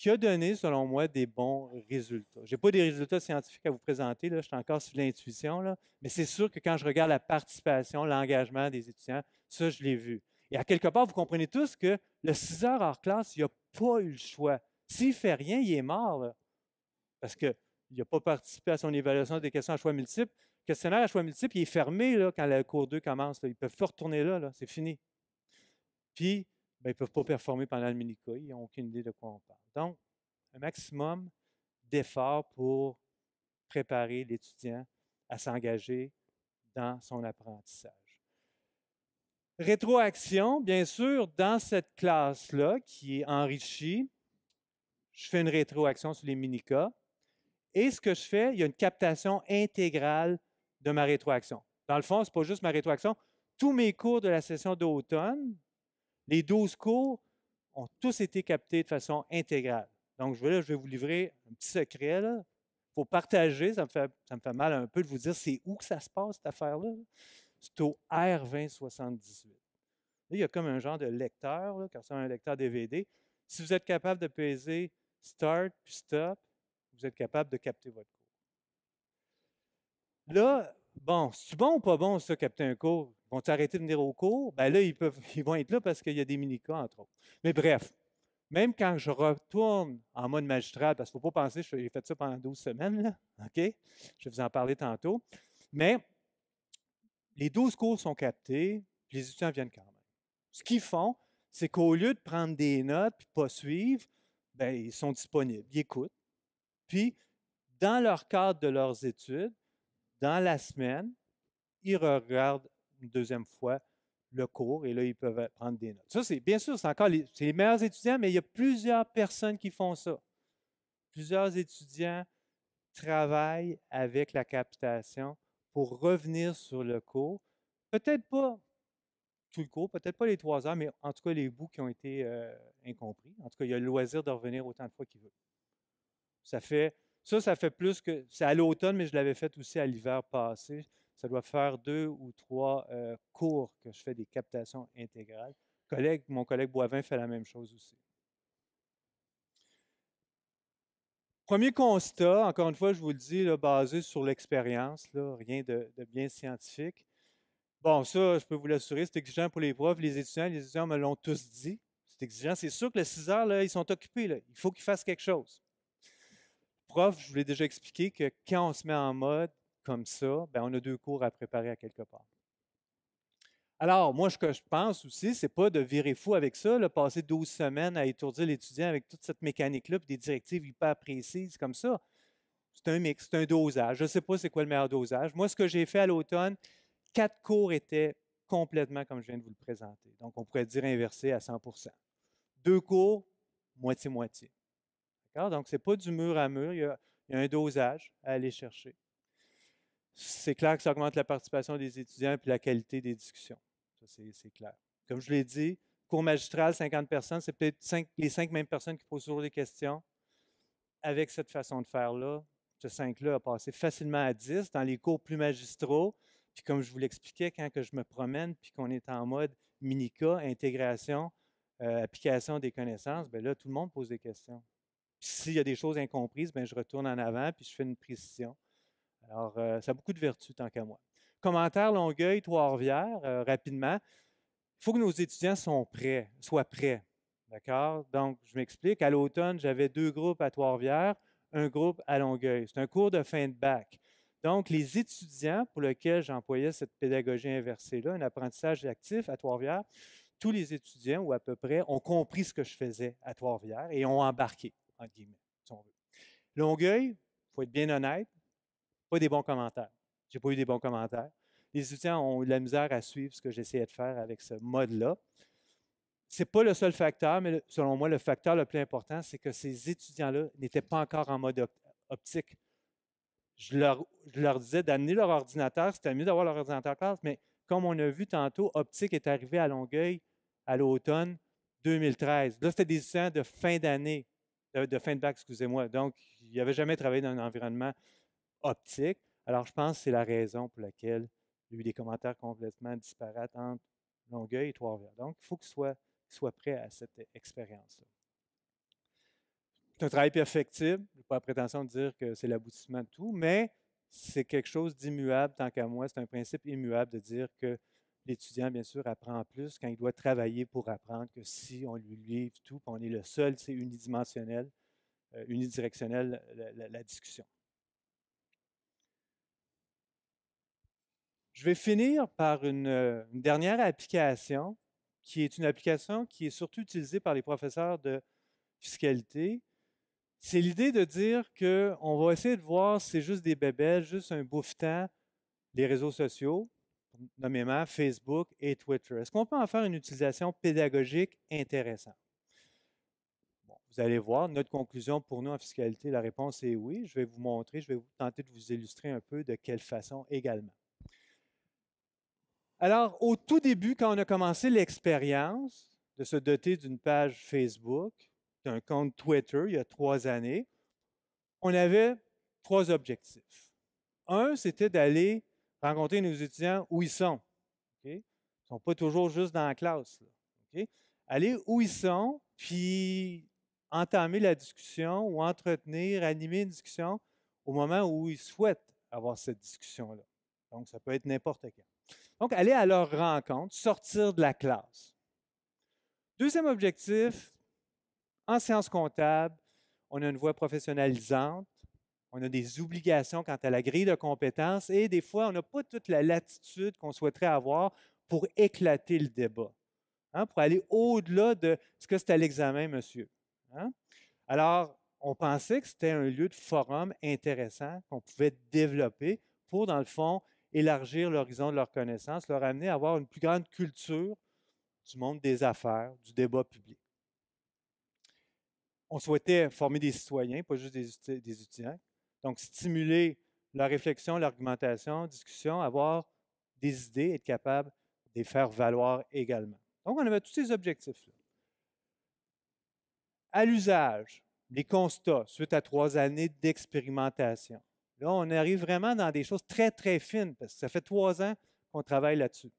qui a donné, selon moi, des bons résultats. Je n'ai pas des résultats scientifiques à vous présenter, là, je suis encore sur l'intuition, mais c'est sûr que quand je regarde la participation, l'engagement des étudiants, ça, je l'ai vu. Et à quelque part, vous comprenez tous que le 6 heures hors classe, il a pas eu le choix. S'il ne fait rien, il est mort. Là. Parce qu'il n'a pas participé à son évaluation des questions à choix multiples. Le questionnaire à choix multiples, il est fermé là, quand la cours 2 commence. Ils ne peuvent pas retourner là. là. C'est fini. Puis, ben, ils ne peuvent pas performer pendant le mini-cas, ils n'ont aucune idée de quoi on parle. Donc, un maximum d'efforts pour préparer l'étudiant à s'engager dans son apprentissage. Rétroaction, bien sûr, dans cette classe-là qui est enrichie, je fais une rétroaction sur les mini-cas. Et ce que je fais, il y a une captation intégrale de ma rétroaction. Dans le fond, ce n'est pas juste ma rétroaction. Tous mes cours de la session d'automne, les 12 cours ont tous été captés de façon intégrale. Donc, je, je vais vous livrer un petit secret. Il faut partager. Ça me, fait, ça me fait mal un peu de vous dire c'est où que ça se passe, cette affaire-là. C'est au R2078. il y a comme un genre de lecteur, quand car c'est un lecteur DVD. Si vous êtes capable de peser Start puis Stop, vous êtes capable de capter votre cours. Là, Bon, c'est bon ou pas bon, ça, un cours? Vont-ils arrêter de venir au cours? Ben là, ils, vont être là parce qu'il y a des mini-cas, entre autres. Mais bref, même quand je retourne en mode magistral, parce qu'il ne faut pas penser que j'ai fait ça pendant 12 semaines, là, OK? Je vais vous en parler tantôt. Mais les 12 cours sont captés, les étudiants viennent quand même. Ce qu'ils font, c'est qu'au lieu de prendre des notes et pas suivre, bien, ils sont disponibles, ils écoutent. Puis, dans leur cadre de leurs études, dans la semaine, ils regardent une deuxième fois le cours et là, ils peuvent euh, prendre des notes. Ça, c'est bien sûr, c'est encore les, meilleurs étudiants, mais il y a plusieurs personnes qui font ça. Plusieurs étudiants travaillent avec la captation pour revenir sur le cours. Peut-être pas tout le cours, peut-être pas les trois heures, mais en tout cas les bouts qui ont été euh, incompris. En tout cas, il y a le loisir de revenir autant de fois qu'il veut. Ça fait ça, ça fait plus que. C'est à l'automne, mais je l'avais fait aussi à l'hiver passé. Ça doit faire deux ou trois euh, cours que je fais des captations intégrales. Collègue, mon collègue Boivin fait la même chose aussi. Premier constat, encore une fois, je vous le dis, basé sur l'expérience, rien de, bien scientifique. Bon, ça, je peux vous l'assurer, c'est exigeant pour les profs, les étudiants. Les étudiants me l'ont tous dit. C'est exigeant. C'est sûr que les 6 heures, là, ils sont occupés. Il faut qu'ils fassent quelque chose prof, je vous l'ai déjà expliqué que quand on se met en mode comme ça, ben, on a deux cours à préparer à quelque part. Alors, moi, ce que je pense aussi, c'est pas de virer fou avec ça, passer 12 semaines à étourdir l'étudiant avec toute cette mécanique-là, des directives hyper précises comme ça. C'est un mix, c'est un dosage. Je ne sais pas c'est quoi le meilleur dosage. Moi, ce que j'ai fait à l'automne, quatre cours étaient complètement comme je viens de vous le présenter. Donc, on pourrait dire inversé à 100 Deux cours, moitié-moitié. Donc, ce n'est pas du mur à mur, il y, a, un dosage à aller chercher. C'est clair que ça augmente la participation des étudiants et la qualité des discussions. c'est clair. Comme je l'ai dit, cours magistral, 50 personnes, c'est peut-être les cinq mêmes personnes qui posent toujours des questions. Avec cette façon de faire-là, ce 5-là a passé facilement à 10 dans les cours plus magistraux. Puis comme je vous l'expliquais, quand que je me promène, puis qu'on est en mode mini-cas, intégration, euh, application des connaissances, bien là, tout le monde pose des questions s'il y a des choses incomprises, ben, je retourne en avant puis je fais une précision. Alors, euh, ça a beaucoup de vertus tant qu'à moi. Commentaire Longueuil, trois euh, rapidement. Il faut que nos étudiants sont prêts, soient prêts. D'accord? Donc, je m'explique. À l'automne, j'avais deux groupes à trois un groupe à Longueuil. C'est un cours de fin de bac. Donc, les étudiants pour lesquels j'employais cette pédagogie inversée-là, un apprentissage actif à trois tous les étudiants, ou à peu près, ont compris ce que je faisais à trois et ont embarqué guillemets, Longueuil, il faut être bien honnête, pas des bons commentaires. Je n'ai pas eu des bons commentaires. Les étudiants ont eu de la misère à suivre ce que j'essayais de faire avec ce mode-là. Ce n'est pas le seul facteur, mais selon moi, le facteur le plus important, c'est que ces étudiants-là n'étaient pas encore en mode optique. Je leur, je leur disais d'amener leur ordinateur, c'était mieux d'avoir leur ordinateur classe, mais comme on a vu tantôt, Optique est arrivé à Longueuil à l'automne 2013. Là, c'était des étudiants de fin d'année. Euh, de, fin de bac, excusez-moi. Donc, il n'avait jamais travaillé dans un environnement optique. Alors, je pense que c'est la raison pour laquelle il y a eu des commentaires complètement disparates entre Longueuil et Trois-Rivières. Donc, il faut qu'il soit, soit, prêt à cette expérience-là. C'est un travail perfectible. Je n'ai pas la prétention de dire que c'est l'aboutissement de tout, mais c'est quelque chose d'immuable tant qu'à moi. C'est un principe immuable de dire que L'étudiant, bien sûr, apprend plus quand il doit travailler pour apprendre que si on lui livre tout, on est le seul, c'est unidimensionnel, euh, unidirectionnel la, discussion. Je vais finir par euh, une, dernière application qui est une application qui est surtout utilisée par les professeurs de fiscalité. C'est l'idée de dire qu'on va essayer de voir si c'est juste des bébelles, juste un bouffetant, des réseaux sociaux, nommément Facebook et Twitter. Est-ce qu'on peut en faire une utilisation pédagogique intéressante? vous allez voir, notre conclusion pour nous en fiscalité, la réponse est oui. Je vais vous montrer, je vais vous tenter de vous illustrer un peu de quelle façon également. Alors, au tout début, quand on a commencé l'expérience de se doter d'une page Facebook, d'un compte Twitter, il y a trois années, on avait trois objectifs. Un, c'était d'aller rencontrer nos étudiants où ils sont. Ils ne sont pas toujours juste dans la classe. Aller où ils sont, puis entamer la discussion ou entretenir, animer une discussion au moment où ils souhaitent avoir cette discussion-là. Donc, ça peut être n'importe quel. Donc, aller à leur rencontre, sortir de la classe. Deuxième objectif, en sciences comptables, on a une voie professionnalisante on a des obligations quant à la grille de compétences et des fois, on n'a pas toute la latitude qu'on souhaiterait avoir pour éclater le débat, hein, pour aller au-delà de ce que c'est à l'examen, monsieur. Hein. Alors, on pensait que c'était un lieu de forum intéressant qu'on pouvait développer pour, dans le fond, élargir l'horizon de leurs connaissances, leur amener à avoir une plus grande culture du monde des affaires, du débat public. On souhaitait former des citoyens, pas juste des, des étudiants, donc, stimuler la réflexion, l'argumentation, discussion, avoir des idées, être capable de les faire valoir également. Donc, on avait tous ces objectifs-là. À l'usage, les constats suite à trois années d'expérimentation. Là, on arrive vraiment dans des choses très, très fines, parce que ça fait trois ans qu'on travaille là-dessus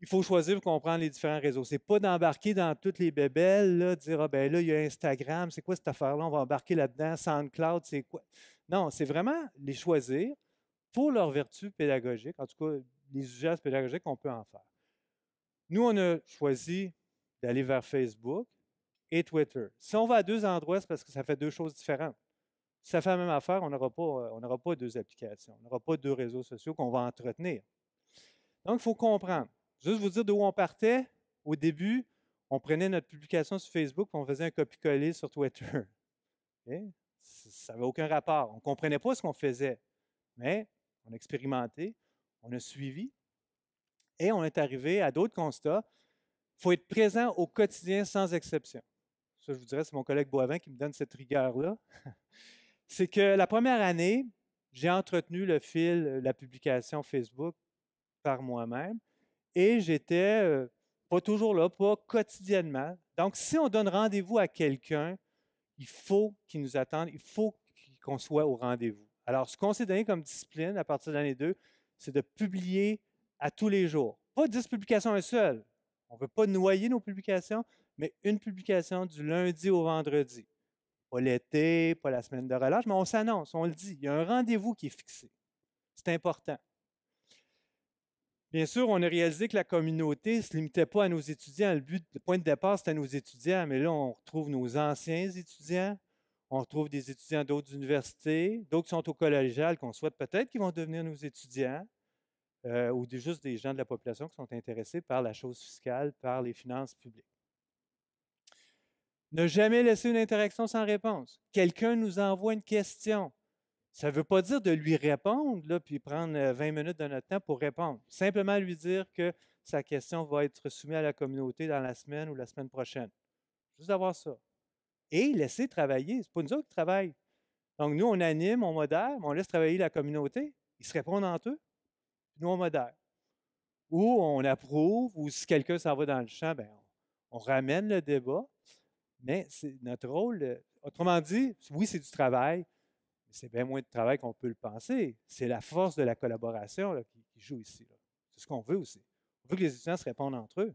il faut choisir pour comprendre les différents réseaux. C'est pas d'embarquer dans toutes les bébelles, là, dire ah ben là, il y a Instagram, c'est quoi cette affaire-là, on va embarquer là-dedans, SoundCloud, c'est quoi. Non, c'est vraiment les choisir pour leurs vertus pédagogiques, en tout cas les usages pédagogiques qu'on peut en faire. Nous, on a choisi d'aller vers Facebook et Twitter. Si on va à deux endroits, c'est parce que ça fait deux choses différentes. Si ça fait la même affaire, on n'aura pas euh, deux applications, on n'aura pas deux réseaux sociaux qu'on va entretenir. Donc, il faut comprendre Juste vous dire d'où on partait. Au début, on prenait notre publication sur Facebook et on faisait un copie-coller sur Twitter. Eh? Ça n'avait aucun rapport. On ne comprenait pas ce qu'on faisait. Mais on a expérimenté, on a suivi et on est arrivé à d'autres constats. Il faut être présent au quotidien sans exception. Ça, je vous dirais, c'est mon collègue Boivin qui me donne cette rigueur-là. c'est que la première année, j'ai entretenu le fil, la publication Facebook par moi-même et j'étais euh, pas toujours là, pas quotidiennement. Donc, si on donne rendez-vous à quelqu'un, il faut qu'il nous attende, il faut qu'on soit au rendez-vous. Alors, ce qu'on s'est donné comme discipline à partir de l'année 2, c'est de publier à tous les jours. Pas 10 publications un seul. On ne veut pas noyer nos publications, mais une publication du lundi au vendredi. Pas l'été, pas la semaine de relâche, mais on s'annonce, on le dit. Il y a un rendez-vous qui est fixé. C'est important. Bien sûr, on a réalisé que la communauté ne se limitait pas à nos étudiants. Le but, le point de départ, c'était nos étudiants, mais là, on retrouve nos anciens étudiants, on retrouve des étudiants d'autres universités, d'autres qui sont au collégial, qu'on souhaite peut-être qu'ils vont devenir nos étudiants, euh, ou juste des gens de la population qui sont intéressés par la chose fiscale, par les finances publiques. Ne jamais laisser une interaction sans réponse. Quelqu'un nous envoie une question. Ça ne veut pas dire de lui répondre, là, puis prendre 20 minutes de notre temps pour répondre. Simplement lui dire que sa question va être soumise à la communauté dans la semaine ou la semaine prochaine. Juste avoir ça. Et laisser travailler. Ce n'est pas nous autres qui travaillent. Donc, nous, on anime, on modère, on laisse travailler la communauté. Ils se répondent entre eux. Nous, on modère. Ou on approuve, ou si quelqu'un s'en va dans le champ, ben, on, ramène le débat. Mais c'est notre rôle. Autrement dit, oui, c'est du travail, c'est bien moins de travail qu'on peut le penser. C'est la force de la collaboration qui, joue ici. C'est ce qu'on veut aussi. On veut que les étudiants se répondent entre eux.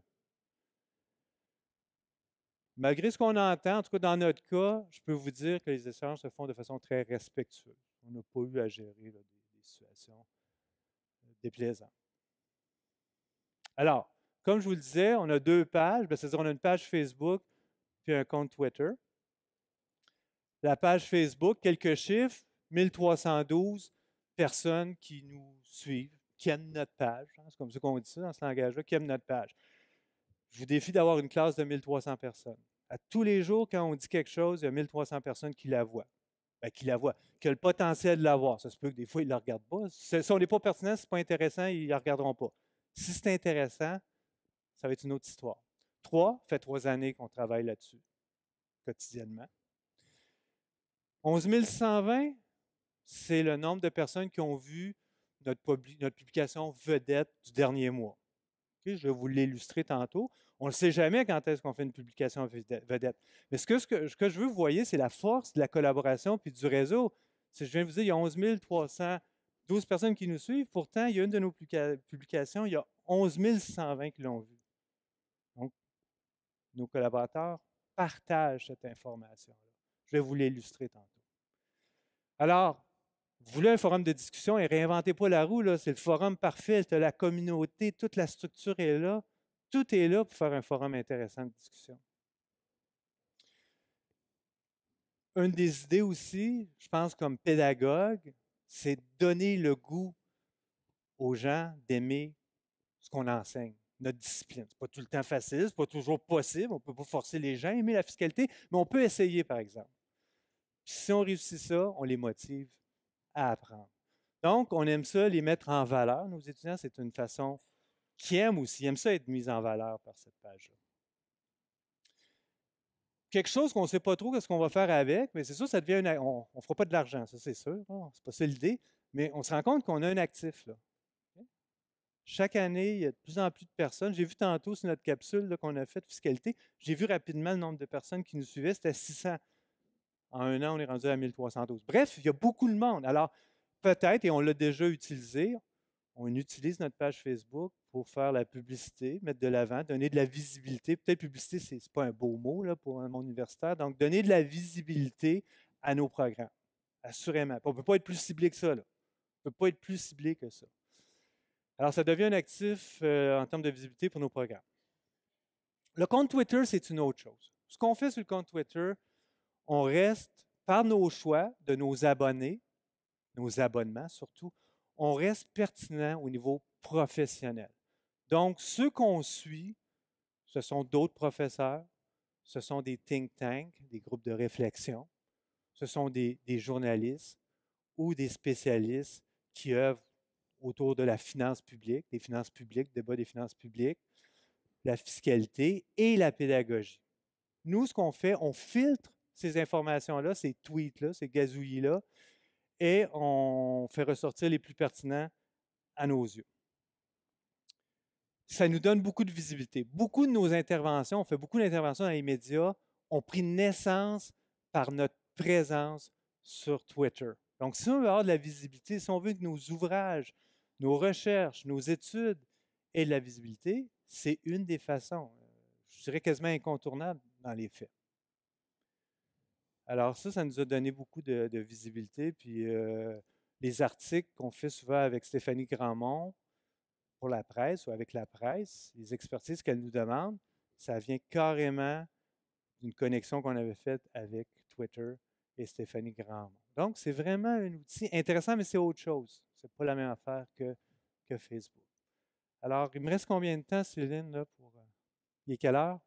Malgré ce qu'on entend, en tout cas dans notre cas, je peux vous dire que les échanges se font de façon très respectueuse. On n'a pas eu à gérer des, situations euh, déplaisantes. Alors, comme je vous le disais, on a deux pages. Ben, c'est-à-dire, on a une page Facebook puis un compte Twitter. La page Facebook, quelques chiffres, 1312 personnes qui nous suivent, qui aiment notre page. Hein, c'est comme ça qu'on dit ça dans ce langage-là, qui aiment notre page. Je vous défie d'avoir une classe de 1300 personnes. À tous les jours, quand on dit quelque chose, il y a 1300 personnes qui la voient. Ben, qui la voient, qui a le potentiel de la voir. Ça se peut que des fois, ils ne la regardent pas. Si on n'est pas pertinent, si ce n'est pas intéressant, ils ne la regarderont pas. Si c'est intéressant, ça va être une autre histoire. Trois, fait trois années qu'on travaille là-dessus, quotidiennement. 11 120, c'est le nombre de personnes qui ont vu notre, publication vedette du dernier mois. je vais vous l'illustrer tantôt. On ne sait jamais quand est-ce qu'on fait une publication vedette. Mais ce que, ce je veux vous voyez, c'est la force de la collaboration puis du réseau. Si je viens vous dire, il y a 11 312 personnes qui nous suivent. Pourtant, il y a une de nos publications, il y a 11 120 qui l'ont vue. Donc, nos collaborateurs partagent cette information-là. Je vais vous l'illustrer tantôt. Alors, vous voulez un forum de discussion et réinventez pas la roue, c'est le forum parfait, tu la communauté, toute la structure est là. Tout est là pour faire un forum intéressant de discussion. Une des idées aussi, je pense comme pédagogue, c'est donner le goût aux gens d'aimer ce qu'on enseigne, notre discipline. Ce n'est pas tout le temps facile, ce n'est pas toujours possible, on ne peut pas forcer les gens à aimer la fiscalité, mais on peut essayer, par exemple. Si on réussit ça, on les motive à apprendre. Donc, on aime ça, les mettre en valeur. Nos étudiants, c'est une façon qui aiment aussi, Ils aiment ça être mis en valeur par cette page-là. Quelque chose qu'on ne sait pas trop qu'est-ce qu'on va faire avec, mais c'est sûr, ça devient une, on ne fera pas de l'argent, ça c'est sûr, hein, c'est pas ça l'idée, mais on se rend compte qu'on a un actif. Chaque année, il y a de plus en plus de personnes. J'ai vu tantôt sur notre capsule qu'on a faite fiscalité, j'ai vu rapidement le nombre de personnes qui nous suivaient, c'était 600. En un an, on est rendu à 1312. Bref, il y a beaucoup de monde. Alors, peut-être, et on l'a déjà utilisé, on utilise notre page Facebook pour faire la publicité, mettre de l'avant, donner de la visibilité. Peut-être publicité, ce n'est pas un beau mot là, pour un monde universitaire. Donc, donner de la visibilité à nos programmes, assurément. On ne peut pas être plus ciblé que ça. On ne peut pas être plus ciblé que ça. Alors, ça devient un actif euh, en termes de visibilité pour nos programmes. Le compte Twitter, c'est une autre chose. Ce qu'on fait sur le compte Twitter, on reste, par nos choix de nos abonnés, nos abonnements surtout, on reste pertinent au niveau professionnel. Donc, ceux qu'on suit, ce sont d'autres professeurs, ce sont des think tanks, des groupes de réflexion, ce sont des, journalistes ou des spécialistes qui œuvrent autour de la finance publique, des finances publiques, débat des finances publiques, la fiscalité et la pédagogie. Nous, ce qu'on fait, on filtre ces informations-là, ces tweets-là, ces gazouillis-là, et on fait ressortir les plus pertinents à nos yeux. Ça nous donne beaucoup de visibilité. Beaucoup de nos interventions, on fait beaucoup d'interventions dans les médias, ont pris naissance par notre présence sur Twitter. Donc, si on veut avoir de la visibilité, si on veut que nos ouvrages, nos recherches, nos études aient de la visibilité, c'est une des façons, je dirais quasiment incontournable dans les faits. Alors ça, ça nous a donné beaucoup de, visibilité. Puis les articles qu'on fait souvent avec Stéphanie Grandmont pour la presse ou avec la presse, les expertises qu'elle nous demande, ça vient carrément d'une connexion qu'on avait faite avec Twitter et Stéphanie Grandmont. Donc, c'est vraiment un outil intéressant, mais c'est autre chose. C'est pas la même affaire que, que Facebook. Alors, il me reste combien de temps, Céline, là, pour... Euh, il est quelle heure?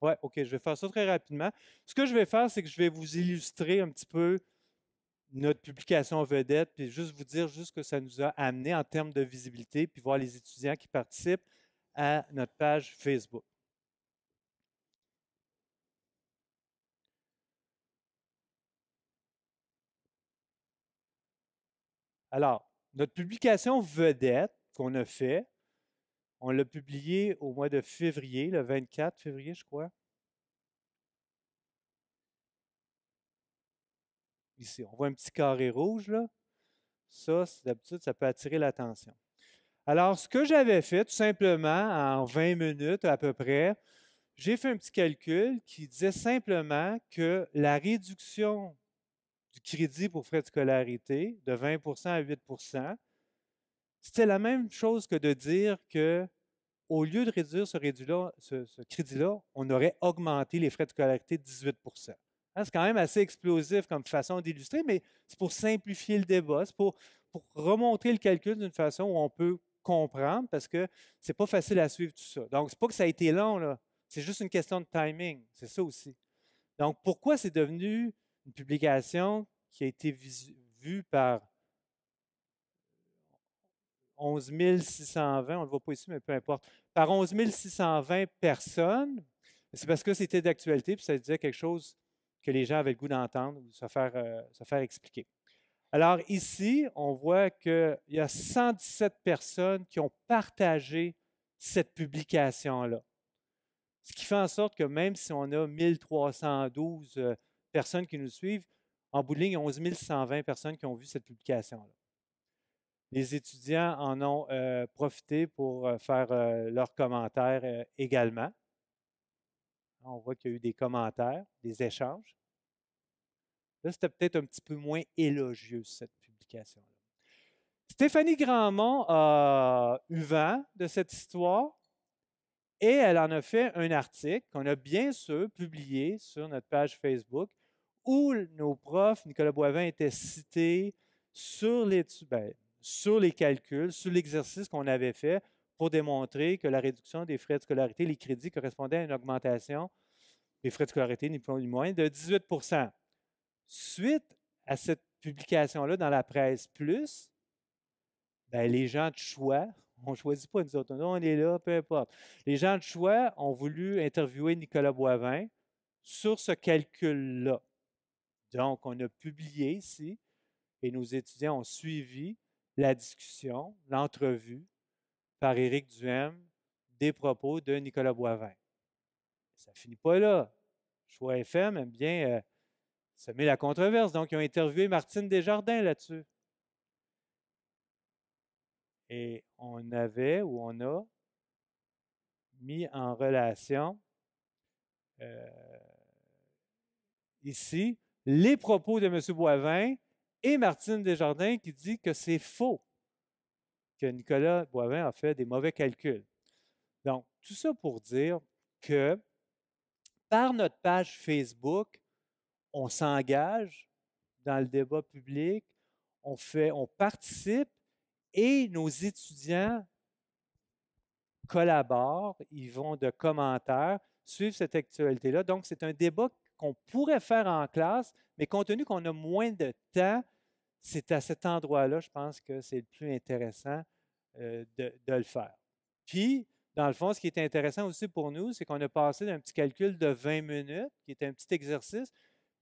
Ouais, OK, je vais faire ça très rapidement. Ce que je vais faire, c'est que je vais vous illustrer un petit peu notre publication vedette, puis juste vous dire juste ce que ça nous a amené en termes de visibilité, puis voir les étudiants qui participent à notre page Facebook. Alors, notre publication vedette qu'on a fait, on l'a publié au mois de février, le 24 février, je crois. Ici, on voit un petit carré rouge, là. Ça, d'habitude, ça peut attirer l'attention. Alors, ce que j'avais fait, tout simplement, en 20 minutes à peu près, j'ai fait un petit calcul qui disait simplement que la réduction du crédit pour frais de scolarité de 20 à 8 c'était la même chose que de dire que au lieu de réduire ce, crédit-là, on aurait augmenté les frais de scolarité de 18 C'est quand même assez explosif comme façon d'illustrer, mais c'est pour simplifier le débat, c'est pour, pour remontrer le calcul d'une façon où on peut comprendre parce que c'est pas facile à suivre tout ça. Donc, c'est pas que ça a été long, là. C'est juste une question de timing. C'est ça aussi. Donc, pourquoi c'est devenu une publication qui a été vue par 11 620, on ne le voit pas ici, mais peu importe, par 11 620 personnes, c'est parce que c'était d'actualité, puis ça disait quelque chose que les gens avaient le goût d'entendre ou se faire, euh, se faire expliquer. Alors ici, on voit qu'il y a 117 personnes qui ont partagé cette publication-là. Ce qui fait en sorte que même si on a 1312 euh, personnes qui nous suivent, en bout de ligne, il y a 11 120 personnes qui ont vu cette publication-là. Les étudiants en ont euh, profité pour euh, faire euh, leurs commentaires également. On voit qu'il y a eu des commentaires, des échanges. Là, c'était peut-être un petit peu moins élogieux, cette publication-là. Stéphanie Grandmont a eu vent de cette histoire et elle en a fait un article qu'on a bien sûr publié sur notre page Facebook où nos profs, Nicolas Boivin, étaient cités sur l'étude. Ben, sur les calculs, sur l'exercice qu'on avait fait pour démontrer que la réduction des frais de scolarité, les crédits correspondaient à une augmentation des frais de scolarité, ni plus ni moins, de 18 Suite à cette publication-là dans la presse plus, ben, les gens de choix, on ne choisit pas nous autres, on est là, peu importe. Les gens de choix ont voulu interviewer Nicolas Boivin sur ce calcul-là. Donc, on a publié ici et nos étudiants ont suivi la discussion, l'entrevue par Éric Duhem des propos de Nicolas Boivin. Ça ne finit pas là. Choix FM aime bien ça euh, semer la controverse, donc ils ont interviewé Martine Desjardins là-dessus. Et on avait ou on a mis en relation euh, ici les propos de M. Boivin et Martine Desjardins qui dit que c'est faux que Nicolas Boivin a fait des mauvais calculs. Donc, tout ça pour dire que par notre page Facebook, on s'engage dans le débat public, on, fait, on participe et nos étudiants collaborent, ils vont de commentaires, suivent cette actualité-là. Donc, c'est un débat qu'on pourrait faire en classe, mais compte tenu qu'on a moins de temps, c'est à cet endroit-là, je pense que c'est le plus intéressant euh, de, le faire. Puis, dans le fond, ce qui est intéressant aussi pour nous, c'est qu'on a passé d'un petit calcul de 20 minutes, qui était un petit exercice,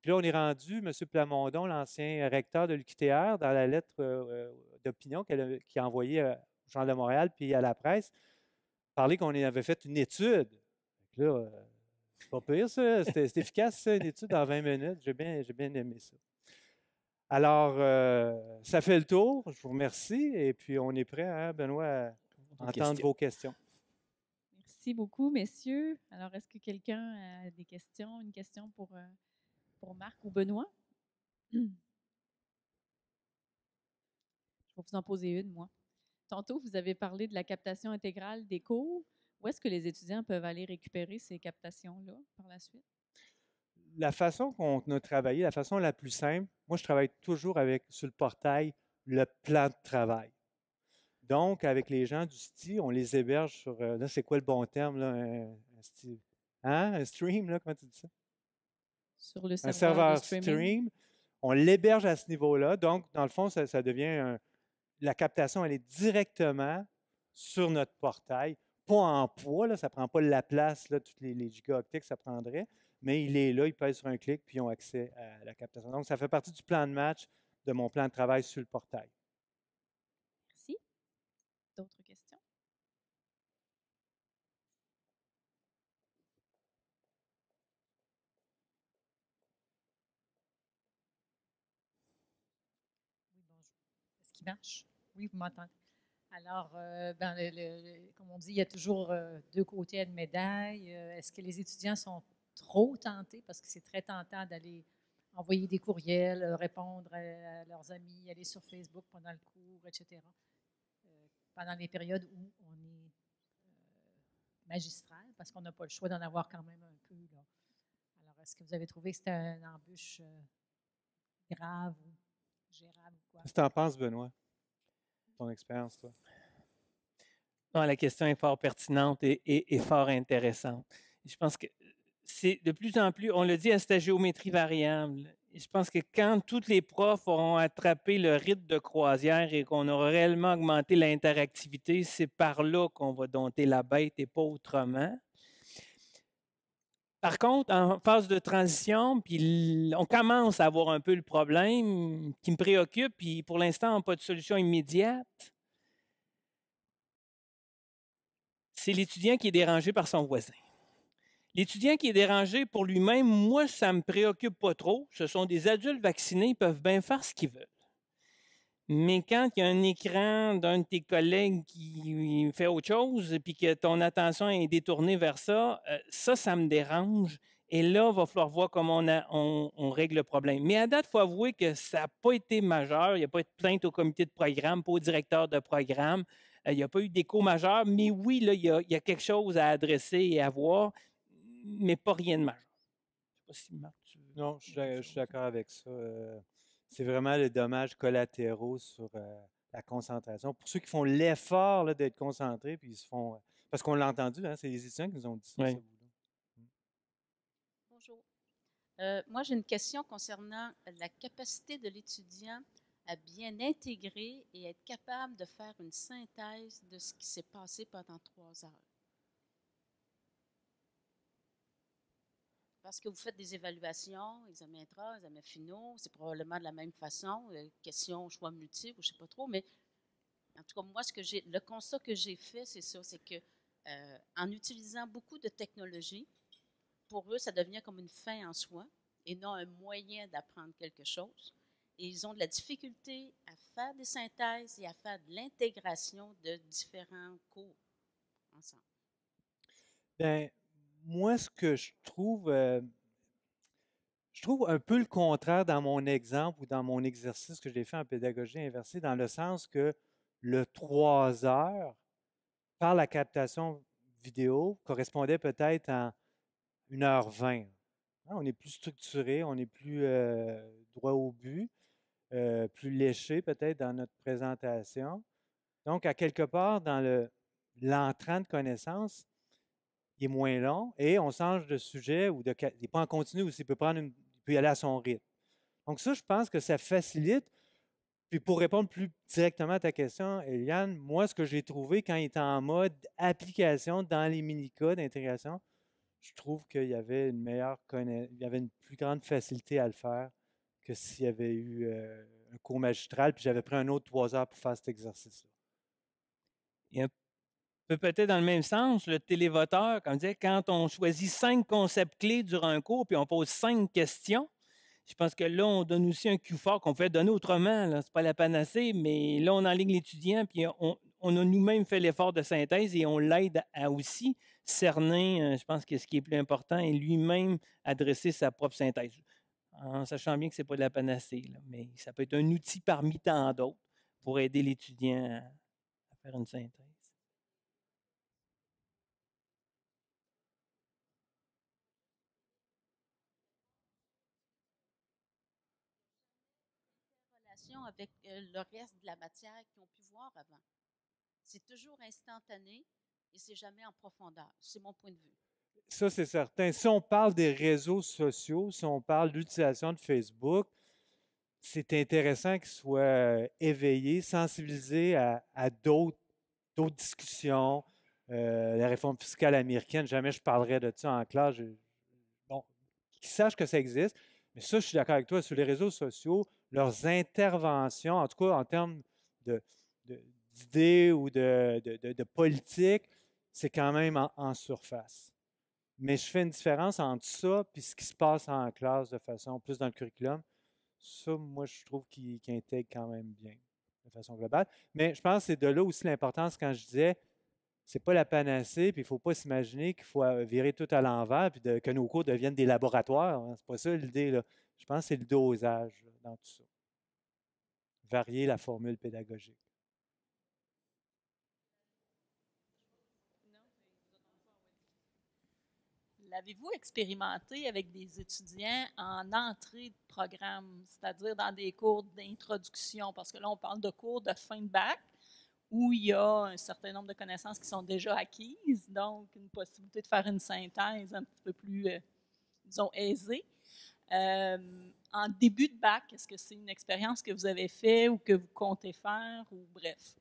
puis là, on est rendu, M. Plamondon, l'ancien recteur de l'UQTR, dans la lettre euh, euh, d'opinion qu'il a, envoyée à Jean de Montréal puis à la presse, parler qu'on avait fait une étude. là, c'est pas ça. C'est efficace, une étude en 20 minutes. J'ai bien, bien aimé ça. Alors, euh, ça fait le tour. Je vous remercie. Et puis, on est prêt, hein, Benoît, à entendre vos questions. Merci beaucoup, messieurs. Alors, est-ce que quelqu'un a des questions, une question pour, euh, pour Marc ou Benoît? Je vais vous en poser une, moi. Tantôt, vous avez parlé de la captation intégrale des cours. Où est-ce que les étudiants peuvent aller récupérer ces captations-là par la suite? la façon qu'on a travaillé, la façon la plus simple, moi, je travaille toujours avec, sur le portail, le plan de travail. Donc, avec les gens du STI, on les héberge sur, euh, là, c'est quoi le bon terme, là, un, hein, un stream, là, comment tu dis ça? Sur le serveur, un serveur stream. On l'héberge à ce niveau-là. Donc, dans le fond, ça, devient la captation, elle est directement sur notre portail. Pas en poids, là, ça ne prend pas la place, là, toutes les, les gigaoctets que ça prendrait, mais il est là, il pèse sur un clic, puis ils ont accès à la captation. Donc, ça fait partie du plan de match de mon plan de travail sur le portail. Merci. D'autres questions? bonjour. Est-ce qu'il marche? Oui, vous m'entendez? Alors, euh, ben, comme on dit, il y a toujours euh, deux côtés à une médaille. Euh, est-ce que les étudiants sont trop tenté, parce que c'est très tentant d'aller envoyer des courriels, euh, répondre à leurs amis, aller sur Facebook pendant le cours, etc. Euh, pendant les périodes où on est euh, magistral, parce qu'on n'a pas le choix d'en avoir quand même un peu. Alors, est-ce que vous avez trouvé que c'était une embûche grave gérable ou quoi? Qu'est-ce que tu en penses, Benoît? Ton expérience, toi? Non, la question est fort pertinente et fort intéressante. Je pense que c'est de plus en plus, on le dit, à cette géométrie variable. je pense que quand tous les profs auront attrapé le rythme de croisière et qu'on aura réellement augmenté l'interactivité, c'est par là qu'on va dompter la bête et pas autrement. Par contre, en phase de transition, puis on commence à avoir un peu le problème qui me préoccupe, puis pour l'instant, on n'a pas de solution immédiate. C'est l'étudiant qui est dérangé par son voisin. L'étudiant qui est dérangé pour lui-même, moi, ça ne me préoccupe pas trop. Ce sont des adultes vaccinés, ils peuvent bien faire ce qu'ils veulent. Mais quand il y a un écran d'un de tes collègues qui fait autre chose et puis que ton attention est détournée vers ça, euh, ça, ça me dérange. Et là, il va falloir voir comment on, règle le problème. Mais à date, il faut avouer que ça n'a pas été majeur. Il n'y a pas eu de plainte au comité de programme, pas au directeur de programme. Euh, il n'y a pas eu d'écho majeur. Mais oui, là, il y, il y a quelque chose à adresser et à voir mais pas rien de majeur. Je sais pas si Marc, Non, je, suis d'accord avec ça. Euh, c'est vraiment les dommages collatéraux sur euh, la concentration. Pour ceux qui font l'effort d'être concentrés, puis ils se font. Euh, parce qu'on l'a entendu, hein, c'est les étudiants qui nous ont dit ça. Mmh. Bonjour. moi, j'ai une question concernant la capacité de l'étudiant à bien intégrer et être capable de faire une synthèse de ce qui s'est passé pendant trois heures. parce que vous faites des évaluations, examens intra, examens finaux, c'est probablement de la même façon, euh, question, choix multiples, je ne sais pas trop, mais en tout cas, moi, ce que j'ai, le constat que j'ai fait, c'est ça, c'est que euh, en utilisant beaucoup de technologies, pour eux, ça devient comme une fin en soi et non un moyen d'apprendre quelque chose. Et ils ont de la difficulté à faire des synthèses et à faire de l'intégration de différents cours ensemble. Bien, moi, ce que je trouve, euh, je trouve un peu le contraire dans mon exemple ou dans mon exercice que j'ai fait en pédagogie inversée, dans le sens que le 3 heures, par la captation vidéo, correspondait peut-être à 1h20. Hein, on est plus structuré, on est plus euh, droit au but, euh, plus léché peut-être dans notre présentation. Donc, à quelque part, dans l'entrain de connaissances, il est moins long et on change de sujet ou de, il n'est pas en continu ou il peut, prendre il peut y aller à son rythme. Donc ça, je pense que ça facilite. Puis pour répondre plus directement à ta question, Eliane, moi, ce que j'ai trouvé quand il était en mode application dans les mini-cas d'intégration, je trouve qu'il y avait une meilleure il y avait une plus grande facilité à le faire que s'il y avait eu euh, un cours magistral, puis j'avais pris un autre trois heures pour faire cet exercice-là peut être dans le même sens, le télévoteur, comme dire, quand on choisit cinq concepts clés durant un cours, puis on pose cinq questions, je pense que là, on donne aussi un coup fort qu'on pouvait donner autrement. Ce n'est pas la panacée, mais là, on enligne l'étudiant, puis on, a nous-mêmes fait l'effort de synthèse et on l'aide à aussi cerner, euh, je pense que ce qui est plus important, et lui-même adresser sa propre synthèse. En sachant bien que ce n'est pas de la panacée, mais ça peut être un outil parmi tant d'autres pour aider l'étudiant à faire une synthèse. avec euh, le reste de la matière qu'ils ont pu voir avant. C'est toujours instantané et c'est jamais en profondeur. C'est mon point de vue. Ça, c'est certain. Si on parle des réseaux sociaux, si on parle d'utilisation de Facebook, c'est intéressant qu'ils soient euh, éveillés, sensibilisés à, d'autres discussions. Euh, la réforme fiscale américaine, jamais je parlerai de ça en classe. bon, qu'ils sachent que ça existe. Mais ça, je suis d'accord avec toi, sur les réseaux sociaux, leurs interventions, en tout cas en termes d'idées ou de, de, politique, c'est quand même en, surface. Mais je fais une différence entre ça et ce qui se passe en classe de façon plus dans le curriculum. Ça, moi, je trouve qu'il intègre quand même bien de façon globale. Mais je pense que c'est de là aussi l'importance quand je disais c'est pas la panacée, puis il ne faut pas s'imaginer qu'il faut euh, virer tout à l'envers, puis que nos cours deviennent des laboratoires. Ce hein. C'est pas ça l'idée. Je pense que c'est le dosage dans tout ça. Varier la formule pédagogique. L'avez-vous expérimenté avec des étudiants en entrée de programme, c'est-à-dire dans des cours d'introduction? Parce que là, on parle de cours de fin de bac où il y a un certain nombre de connaissances qui sont déjà acquises, donc une possibilité de faire une synthèse un petit peu plus, euh, disons, aisée. Euh, en début de bac, est-ce que c'est une expérience que vous avez faite ou que vous comptez faire ou bref?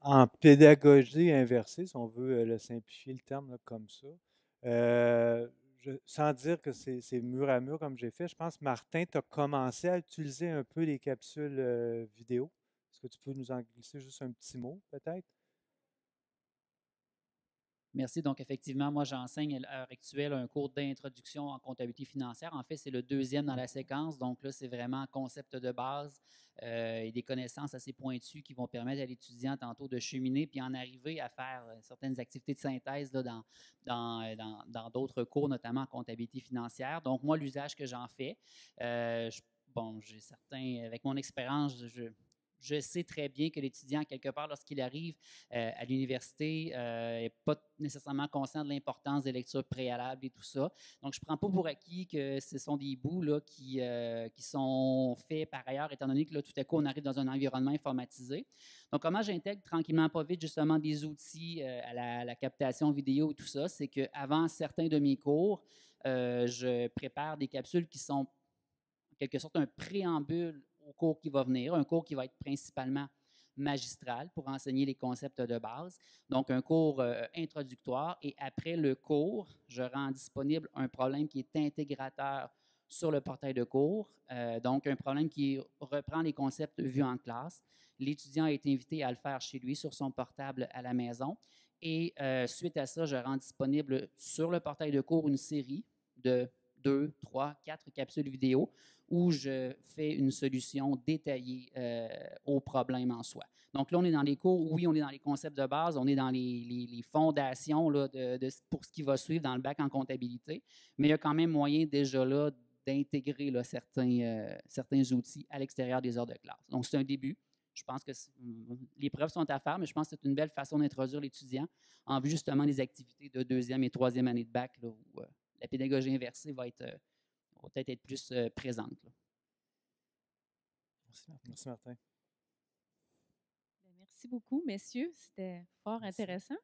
En pédagogie inversée, si on veut euh, le simplifier le terme comme ça, euh, sans dire que c'est mur à mur comme j'ai fait, je pense, Martin, tu as commencé à utiliser un peu les capsules vidéo. Est-ce que tu peux nous en glisser juste un petit mot, peut-être? Merci. Donc, effectivement, moi, j'enseigne à l'heure actuelle un cours d'introduction en comptabilité financière. En fait, c'est le deuxième dans la séquence. Donc, là, c'est vraiment concept de base euh, et des connaissances assez pointues qui vont permettre à l'étudiant tantôt de cheminer puis en arriver à faire euh, certaines activités de synthèse là, euh, dans, d'autres cours, notamment en comptabilité financière. Donc, moi, l'usage que j'en fais, bon, j'ai certains, avec mon expérience, je je sais très bien que l'étudiant, quelque part, lorsqu'il arrive euh, à l'université, n'est euh, pas nécessairement conscient de l'importance des lectures préalables et tout ça. Donc, je ne prends pas pour acquis que ce sont des bouts là, qui, euh, qui sont faits par ailleurs, étant donné que là, tout à coup, on arrive dans un environnement informatisé. Donc, comment j'intègre tranquillement, pas vite, justement, des outils à la, captation vidéo et tout ça, c'est qu'avant certains de mes cours, je prépare des capsules qui sont en quelque sorte un préambule un cours qui va venir, un cours qui va être principalement magistral pour enseigner les concepts de base. Donc, un cours euh, introductoire et après le cours, je rends disponible un problème qui est intégrateur sur le portail de cours. Euh, donc, un problème qui reprend les concepts vus en classe. L'étudiant est invité à le faire chez lui sur son portable à la maison. Et euh, suite à ça, je rends disponible sur le portail de cours une série de deux, trois, quatre capsules vidéo où je fais une solution détaillée euh, au problème en soi. Donc là, on est dans les cours, oui, on est dans les concepts de base, on est dans les, fondations pour ce qui va suivre dans le bac en comptabilité, mais il y a quand même moyen déjà là d'intégrer certains, euh, certains outils à l'extérieur des heures de classe. Donc c'est un début. Je pense que mm, les preuves sont à faire, mais je pense que c'est une belle façon d'introduire l'étudiant en vue justement des activités de deuxième et troisième année de bac là, où euh, la pédagogie inversée va être peut-être être plus euh, présente. Merci, Martin. Ben, merci, beaucoup, messieurs. C'était fort intéressant.